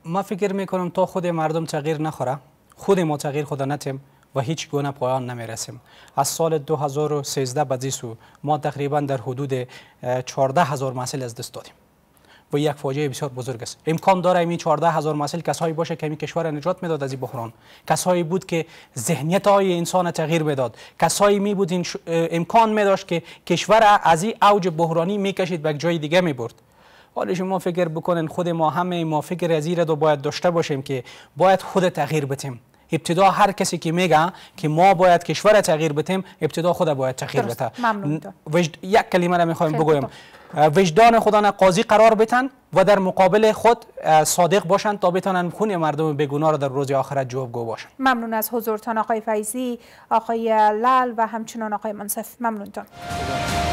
[SPEAKER 2] ما فکر میکنم تا خود مردم تغییر نخوره خود ما تغییر خود نتیم و هیچ گونه پایان نمیرسیم از سال 2013 به ما تقریبا در حدود 14 هزار مسئله از دست دادیم و یک فاجعه بسیار بزرگ است امکان داره این 14 هزار مسئله کسایی باشه که این کشور نجات میداد از این بحران کسایی بود که ذهنیت های انسان تغییر میداد کسایی می بود امکان می داشت که کشور از این اوج بحرانی میکشید به جای دیگه می برد حالا شما فکر بکنین خود ما همه ما فکر از رو باید داشته باشیم که باید خود تغییر بتیم ابتدا هر کسی که میگه که ما باید کشور تغییر بتیم ابتدا خود باید تغییر بده وجد... یک کلمه را میخوایم بگویم خب. وجدان خودان قاضی قرار بتن و در مقابل خود صادق باشند تا بتانن خون مردم بگونا را در روز آخرت جوابگو باشن
[SPEAKER 1] ممنون از حضورتان آقای فیزی آقای لال و همچنان آقای منصف ممنونتان